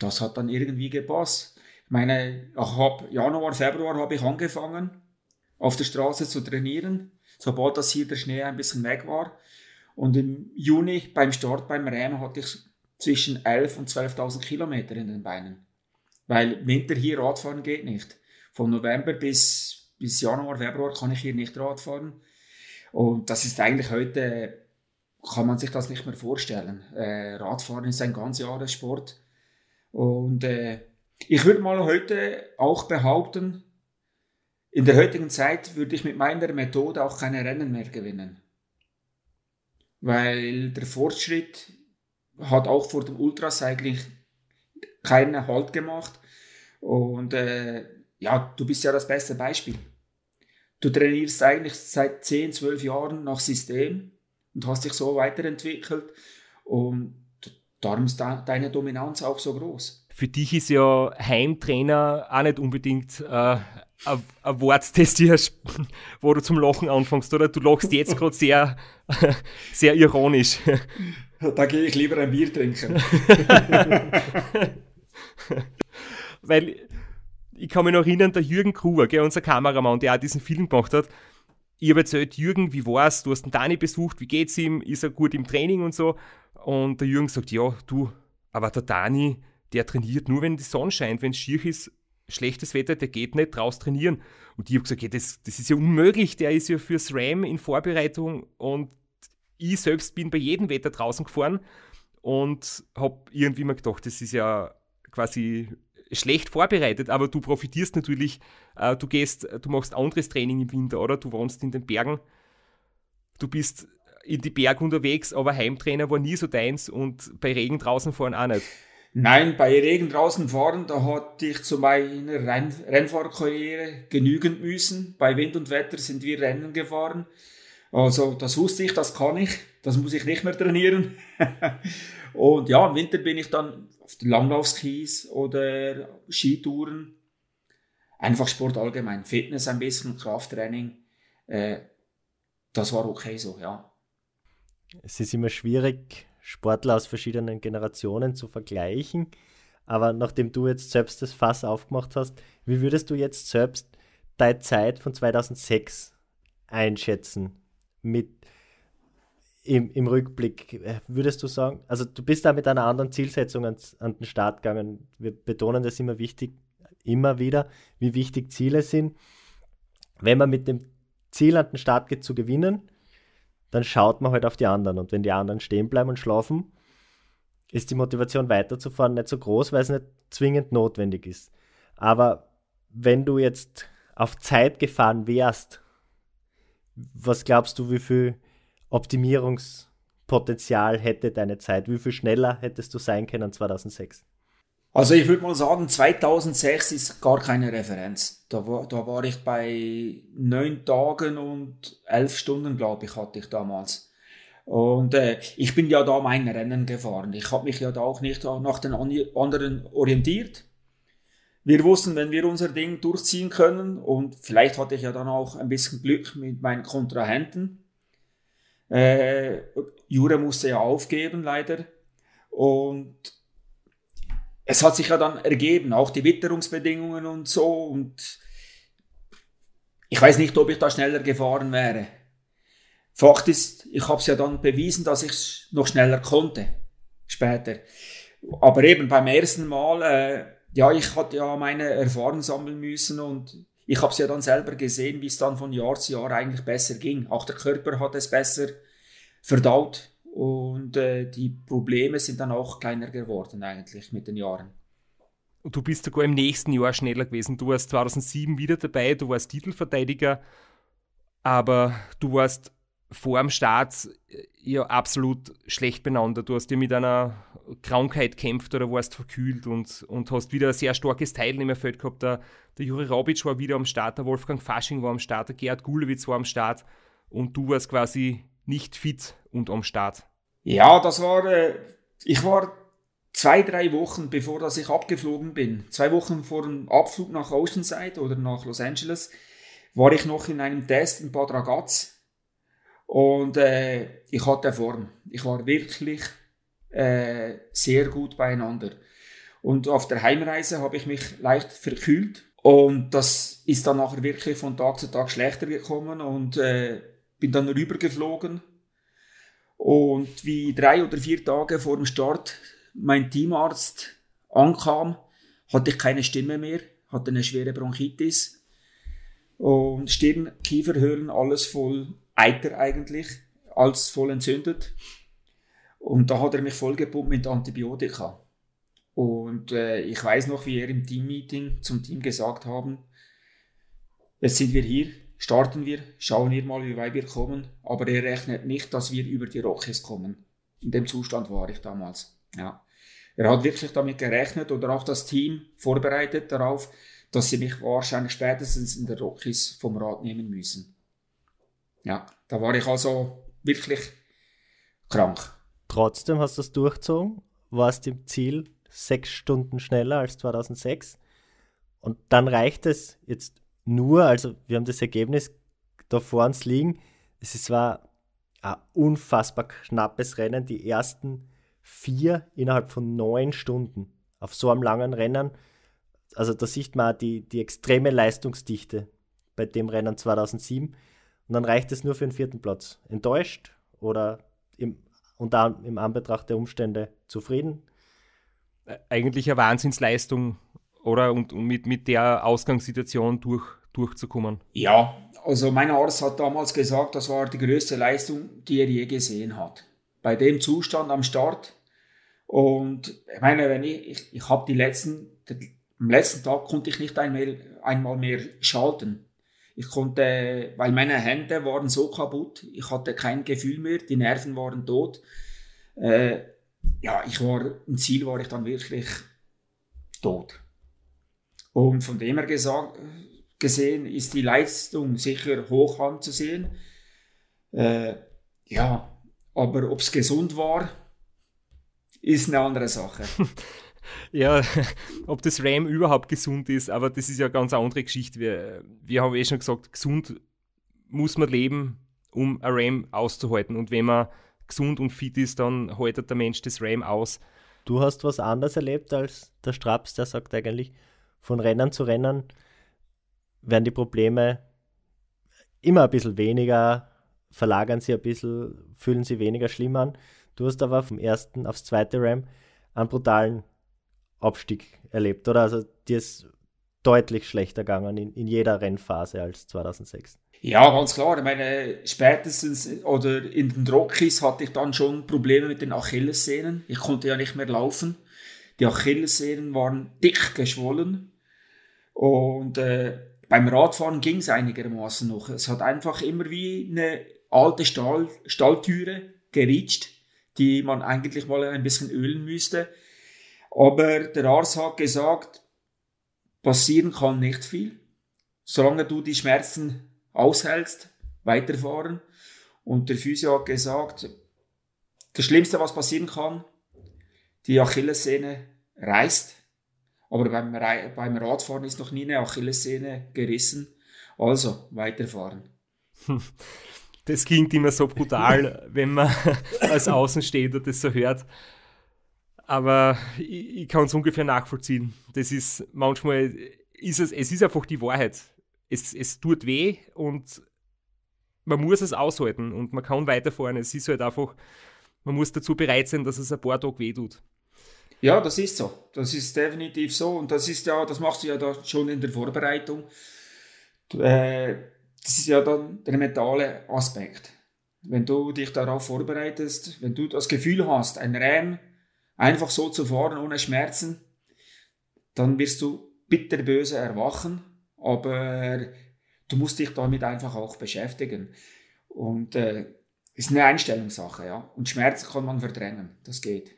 das hat dann irgendwie gepasst. Ich meine, ab Januar, Februar habe ich angefangen, auf der Straße zu trainieren, sobald das hier der Schnee ein bisschen weg war. Und im Juni beim Start beim Rennen hatte ich zwischen 11.000 und 12.000 Kilometer in den Beinen. Weil Winter hier Radfahren geht nicht. Von November bis, bis Januar, Februar kann ich hier nicht Radfahren. Und das ist eigentlich heute kann man sich das nicht mehr vorstellen. Äh, Radfahren ist ein ganz Jahressport. Und äh, ich würde mal heute auch behaupten, in der heutigen Zeit würde ich mit meiner Methode auch keine Rennen mehr gewinnen. Weil der Fortschritt hat auch vor dem Ultracycling keinen Halt gemacht. Und äh, ja, du bist ja das beste Beispiel. Du trainierst eigentlich seit 10, 12 Jahren nach System und hast dich so weiterentwickelt und darum ist da deine Dominanz auch so groß. Für dich ist ja Heimtrainer auch nicht unbedingt äh, ein, Wort, das dir, wo du zum Lachen anfängst, oder? Du lachst jetzt gerade sehr, sehr ironisch. Da gehe ich lieber ein Bier trinken. Weil ich kann mich noch erinnern, der Jürgen Kruger, gell, unser Kameramann, der auch diesen Film gemacht hat, ich habe erzählt, Jürgen, wie war's? Du hast den Dani besucht, wie geht's ihm? Ist er gut im Training und so? Und der Jürgen sagt, ja, du, aber der Dani, der trainiert nur, wenn die Sonne scheint, wenn es schier ist, schlechtes Wetter, der geht nicht raus trainieren. Und ich habe gesagt, ja, das, das ist ja unmöglich, der ist ja fürs RAM in Vorbereitung und ich selbst bin bei jedem Wetter draußen gefahren und habe irgendwie mal gedacht, das ist ja quasi schlecht vorbereitet, aber du profitierst natürlich, äh, du gehst, du machst anderes Training im Winter, oder? Du wohnst in den Bergen, du bist in die Berge unterwegs, aber Heimtrainer war nie so deins und bei Regen draußen fahren auch nicht. Nein, bei Regen draußen fahren, da hatte ich zu meiner Renn Rennfahrkarriere genügend müssen. Bei Wind und Wetter sind wir Rennen gefahren. Also das wusste ich, das kann ich, das muss ich nicht mehr trainieren. Und ja, im Winter bin ich dann auf den Langlaufskis oder Skitouren. Einfach Sport allgemein, Fitness ein bisschen, Krafttraining. Äh, das war okay so, ja. Es ist immer schwierig, Sportler aus verschiedenen Generationen zu vergleichen. Aber nachdem du jetzt selbst das Fass aufgemacht hast, wie würdest du jetzt selbst deine Zeit von 2006 einschätzen? Mit im, im Rückblick, äh, würdest du sagen, also du bist da mit einer anderen Zielsetzung ans, an den Start gegangen. Wir betonen das immer wichtig, immer wieder, wie wichtig Ziele sind. Wenn man mit dem Ziel an den Start geht zu gewinnen, dann schaut man halt auf die anderen. Und wenn die anderen stehen bleiben und schlafen, ist die Motivation weiterzufahren nicht so groß, weil es nicht zwingend notwendig ist. Aber wenn du jetzt auf Zeit gefahren wärst, was glaubst du, wie viel Optimierungspotenzial hätte deine Zeit? Wie viel schneller hättest du sein können 2006? Also ich würde mal sagen, 2006 ist gar keine Referenz. Da war, da war ich bei neun Tagen und elf Stunden, glaube ich, hatte ich damals. Und äh, ich bin ja da mein Rennen gefahren. Ich habe mich ja da auch nicht nach den anderen orientiert. Wir wussten, wenn wir unser Ding durchziehen können, und vielleicht hatte ich ja dann auch ein bisschen Glück mit meinen Kontrahenten, äh, Jura musste ja aufgeben, leider. Und es hat sich ja dann ergeben, auch die Witterungsbedingungen und so. Und ich weiß nicht, ob ich da schneller gefahren wäre. Fakt ist, ich habe es ja dann bewiesen, dass ich es noch schneller konnte, später. Aber eben beim ersten Mal, äh, ja, ich hatte ja meine Erfahrung sammeln müssen und ich habe es ja dann selber gesehen, wie es dann von Jahr zu Jahr eigentlich besser ging. Auch der Körper hat es besser verdaut und äh, die Probleme sind dann auch kleiner geworden eigentlich mit den Jahren. Und du bist sogar im nächsten Jahr schneller gewesen. Du warst 2007 wieder dabei, du warst Titelverteidiger, aber du warst vor dem Start äh, ja absolut schlecht benannt. Du hast dir mit einer Krankheit kämpft oder warst verkühlt und, und hast wieder ein sehr starkes Teilnehmerfeld gehabt. Der, der Juri Robic war wieder am Start, der Wolfgang Fasching war am Start, der Gerhard Gulewitz war am Start und du warst quasi nicht fit und am Start. Ja, das war, äh, ich war zwei, drei Wochen bevor dass ich abgeflogen bin, zwei Wochen vor dem Abflug nach Oceanside oder nach Los Angeles, war ich noch in einem Test in Bad Ragaz und äh, ich hatte Form. Ich war wirklich äh, sehr gut beieinander. Und auf der Heimreise habe ich mich leicht verkühlt. Und das ist dann nachher wirklich von Tag zu Tag schlechter gekommen und äh, bin dann rübergeflogen. Und wie drei oder vier Tage vor dem Start mein Teamarzt ankam, hatte ich keine Stimme mehr, hatte eine schwere Bronchitis und Stirn, Kieferhöhlen, alles voll Eiter eigentlich als voll entzündet. Und da hat er mich vollgepumpt mit Antibiotika. Und äh, ich weiß noch, wie er im Teammeeting zum Team gesagt haben, jetzt sind wir hier, starten wir, schauen wir mal, wie weit wir kommen. Aber er rechnet nicht, dass wir über die Rockies kommen. In dem Zustand war ich damals. Ja. Er hat wirklich damit gerechnet oder auch das Team vorbereitet darauf, dass sie mich wahrscheinlich spätestens in der Rockies vom Rad nehmen müssen. Ja, da war ich also wirklich krank. Trotzdem hast du es durchgezogen, warst im Ziel sechs Stunden schneller als 2006 und dann reicht es jetzt nur, also wir haben das Ergebnis da vor uns liegen, es war ein unfassbar knappes Rennen, die ersten vier innerhalb von neun Stunden auf so einem langen Rennen. Also da sieht man die, die extreme Leistungsdichte bei dem Rennen 2007. Und dann reicht es nur für den vierten Platz. Enttäuscht oder im, unter, im Anbetracht der Umstände zufrieden? Eigentlich eine Wahnsinnsleistung, oder? Und, und mit, mit der Ausgangssituation durch, durchzukommen. Ja, also mein Arzt hat damals gesagt, das war die größte Leistung, die er je gesehen hat. Bei dem Zustand am Start. Und ich meine, wenn ich, ich, ich habe die letzten, am letzten Tag konnte ich nicht einmal, einmal mehr schalten. Ich konnte, weil meine Hände waren so kaputt, ich hatte kein Gefühl mehr, die Nerven waren tot. Äh, ja, ich war, im Ziel war ich dann wirklich tot. Und von dem her gesagt, gesehen ist die Leistung sicher hoch anzusehen. Äh, ja, aber ob es gesund war, ist eine andere Sache. ja, ob das RAM überhaupt gesund ist, aber das ist ja eine ganz andere Geschichte. Wir, wir haben eh schon gesagt, gesund muss man leben, um ein RAM auszuhalten. Und wenn man gesund und fit ist, dann haltet der Mensch das RAM aus. Du hast was anderes erlebt als der Straps, der sagt eigentlich, von Rennen zu Rennen werden die Probleme immer ein bisschen weniger, verlagern sie ein bisschen, fühlen sie weniger schlimm an. Du hast aber vom ersten aufs zweite RAM einen brutalen Abstieg erlebt, oder? Also dir ist deutlich schlechter gegangen in, in jeder Rennphase als 2006. Ja, ganz klar. Ich meine, spätestens oder in den Rockies hatte ich dann schon Probleme mit den Achillessehnen. Ich konnte ja nicht mehr laufen. Die Achillessehnen waren dick geschwollen. Und äh, beim Radfahren ging es einigermaßen noch. Es hat einfach immer wie eine alte Stahl Stalltüre geritscht, die man eigentlich mal ein bisschen ölen müsste. Aber der Arzt hat gesagt, passieren kann nicht viel. Solange du die Schmerzen aushältst, weiterfahren. Und der Physio hat gesagt, das Schlimmste, was passieren kann, die Achillessehne reißt. Aber beim, Re beim Radfahren ist noch nie eine Achillessehne gerissen. Also, weiterfahren. Das klingt immer so brutal, wenn man als Außenstehender das so hört. Aber ich, ich kann es ungefähr nachvollziehen. Das ist manchmal, ist es, es ist einfach die Wahrheit. Es, es tut weh und man muss es aushalten und man kann weiterfahren. Es ist halt einfach, man muss dazu bereit sein, dass es ein paar Tage weh tut. Ja, das ist so. Das ist definitiv so. Und das ist ja, das machst du ja da schon in der Vorbereitung. Äh, das ist ja dann der mentale Aspekt. Wenn du dich darauf vorbereitest, wenn du das Gefühl hast, ein Rennen einfach so zu fahren ohne Schmerzen, dann wirst du bitterböse erwachen, aber du musst dich damit einfach auch beschäftigen. Und äh, ist eine Einstellungssache, ja. Und Schmerzen kann man verdrängen, das geht.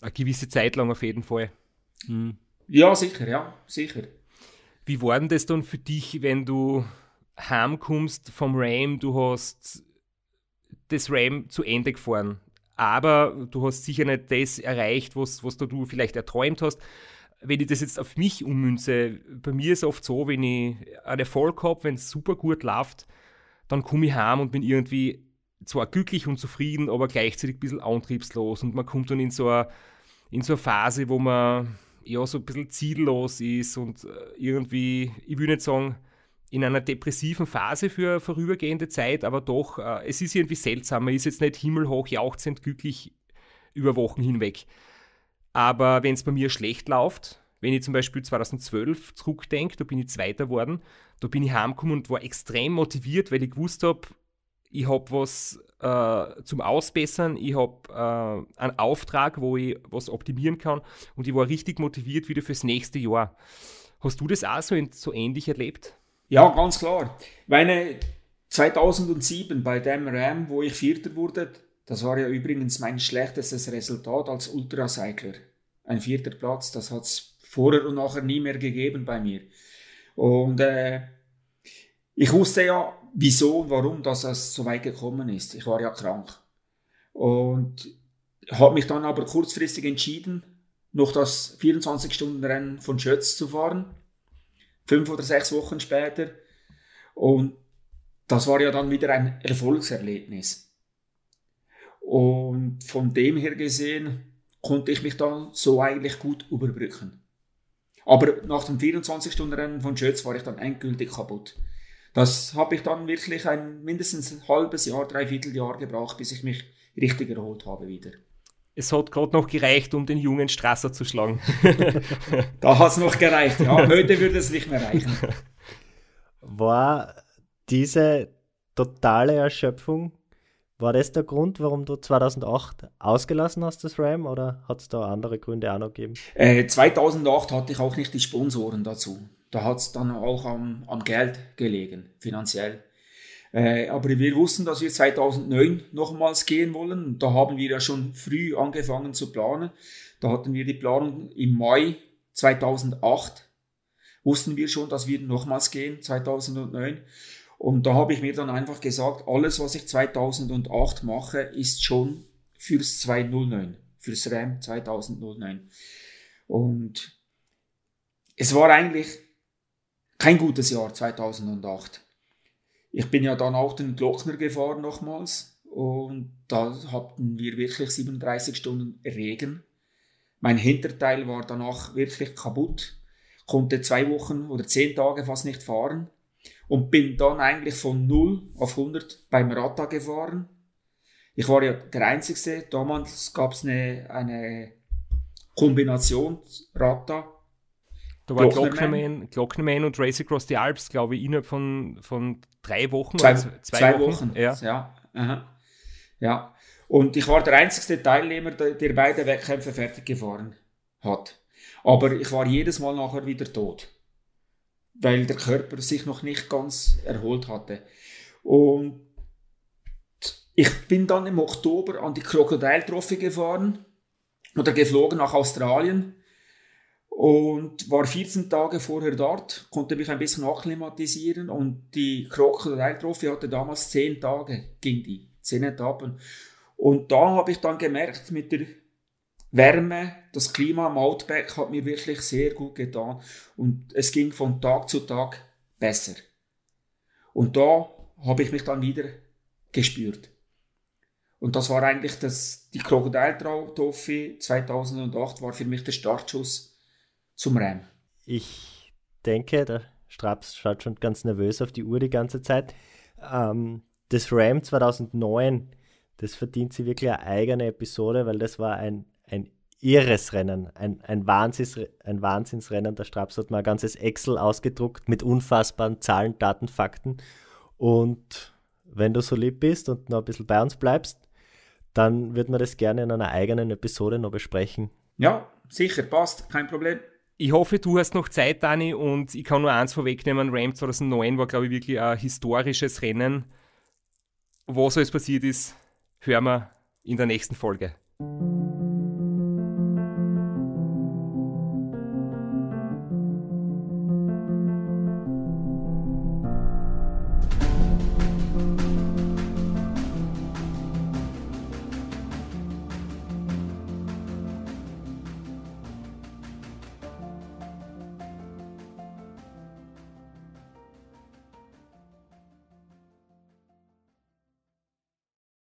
Eine gewisse Zeit lang auf jeden Fall. Mhm. Ja, sicher, ja, sicher. Wie war denn das dann für dich, wenn du heimkommst vom RAM, du hast das RAM zu Ende gefahren? aber du hast sicher nicht das erreicht, was, was du vielleicht erträumt hast. Wenn ich das jetzt auf mich ummünze, bei mir ist es oft so, wenn ich einen Erfolg habe, wenn es super gut läuft, dann komme ich heim und bin irgendwie zwar glücklich und zufrieden, aber gleichzeitig ein bisschen antriebslos und man kommt dann in so eine, in so eine Phase, wo man ja so ein bisschen ziellos ist und äh, irgendwie, ich will nicht sagen, in einer depressiven Phase für vorübergehende Zeit, aber doch, äh, es ist irgendwie seltsam. Man ist jetzt nicht himmelhoch jauchzend glücklich über Wochen hinweg. Aber wenn es bei mir schlecht läuft, wenn ich zum Beispiel 2012 zurückdenke, da bin ich Zweiter geworden, da bin ich heimgekommen und war extrem motiviert, weil ich gewusst habe, ich habe was äh, zum Ausbessern, ich habe äh, einen Auftrag, wo ich was optimieren kann und ich war richtig motiviert wieder fürs nächste Jahr. Hast du das auch so, in, so ähnlich erlebt? Ja, ganz klar. Meine 2007 bei dem Ram, wo ich Vierter wurde, das war ja übrigens mein schlechtestes Resultat als Ultracycler. Ein vierter Platz, das hat es vorher und nachher nie mehr gegeben bei mir. Und äh, ich wusste ja, wieso und warum dass es so weit gekommen ist. Ich war ja krank. Und habe mich dann aber kurzfristig entschieden, noch das 24-Stunden-Rennen von Schötz zu fahren fünf oder sechs Wochen später. Und das war ja dann wieder ein Erfolgserlebnis. Und von dem her gesehen konnte ich mich dann so eigentlich gut überbrücken. Aber nach dem 24-Stunden-Rennen von Schütz war ich dann endgültig kaputt. Das habe ich dann wirklich ein mindestens ein halbes Jahr, dreiviertel Jahr gebraucht, bis ich mich richtig erholt habe wieder es hat gerade noch gereicht, um den jungen Strasser zu schlagen. da hat es noch gereicht, ja. Heute würde es nicht mehr reichen. War diese totale Erschöpfung, war das der Grund, warum du 2008 ausgelassen hast, das RAM, oder hat es da andere Gründe auch noch gegeben? Äh, 2008 hatte ich auch nicht die Sponsoren dazu. Da hat es dann auch am, am Geld gelegen, finanziell. Äh, aber wir wussten, dass wir 2009 nochmals gehen wollen. da haben wir ja schon früh angefangen zu planen. Da hatten wir die Planung im Mai 2008. Wussten wir schon, dass wir nochmals gehen, 2009. Und da habe ich mir dann einfach gesagt, alles, was ich 2008 mache, ist schon fürs 209, fürs RAM 2009. Und es war eigentlich kein gutes Jahr 2008 ich bin ja dann auch den Glockner gefahren nochmals und da hatten wir wirklich 37 Stunden Regen. Mein Hinterteil war danach wirklich kaputt, konnte zwei Wochen oder zehn Tage fast nicht fahren und bin dann eigentlich von 0 auf 100 beim Rata gefahren. Ich war ja der Einzige, damals gab es eine, eine Kombination Rata da war Glockenman, Glockenman und Race Across the Alps, glaube ich, innerhalb von, von drei Wochen. Zwei, zwei, zwei Wochen. Wochen. Ja. Ja. Aha. ja. Und ich war der einzige Teilnehmer, der, der beide Wettkämpfe fertig gefahren hat. Aber ich war jedes Mal nachher wieder tot, weil der Körper sich noch nicht ganz erholt hatte. Und ich bin dann im Oktober an die Krokodiltrophy gefahren oder geflogen nach Australien und war 14 Tage vorher dort, konnte mich ein bisschen akklimatisieren und die Krokodil-Trophy hatte damals 10 Tage, ging die, 10 Etappen. Und da habe ich dann gemerkt, mit der Wärme, das Klima im Outback hat mir wirklich sehr gut getan und es ging von Tag zu Tag besser. Und da habe ich mich dann wieder gespürt. Und das war eigentlich das, die Krokodil-Trophy 2008 war für mich der Startschuss zum Reim. Ich denke, der Straps schaut schon ganz nervös auf die Uhr die ganze Zeit. Ähm, das Ram 2009, das verdient sie wirklich eine eigene Episode, weil das war ein, ein irres Rennen, ein, ein, Wahnsinns, ein Wahnsinnsrennen. Der Straps hat mal ein ganzes Excel ausgedruckt mit unfassbaren Zahlen, Daten, Fakten. Und wenn du so lieb bist und noch ein bisschen bei uns bleibst, dann würden wir das gerne in einer eigenen Episode noch besprechen. Ja, sicher, passt, kein Problem ich hoffe, du hast noch Zeit, Dani, und ich kann nur eins vorwegnehmen. Ram 2009 war, glaube ich, wirklich ein historisches Rennen. Was alles passiert ist, hören wir in der nächsten Folge.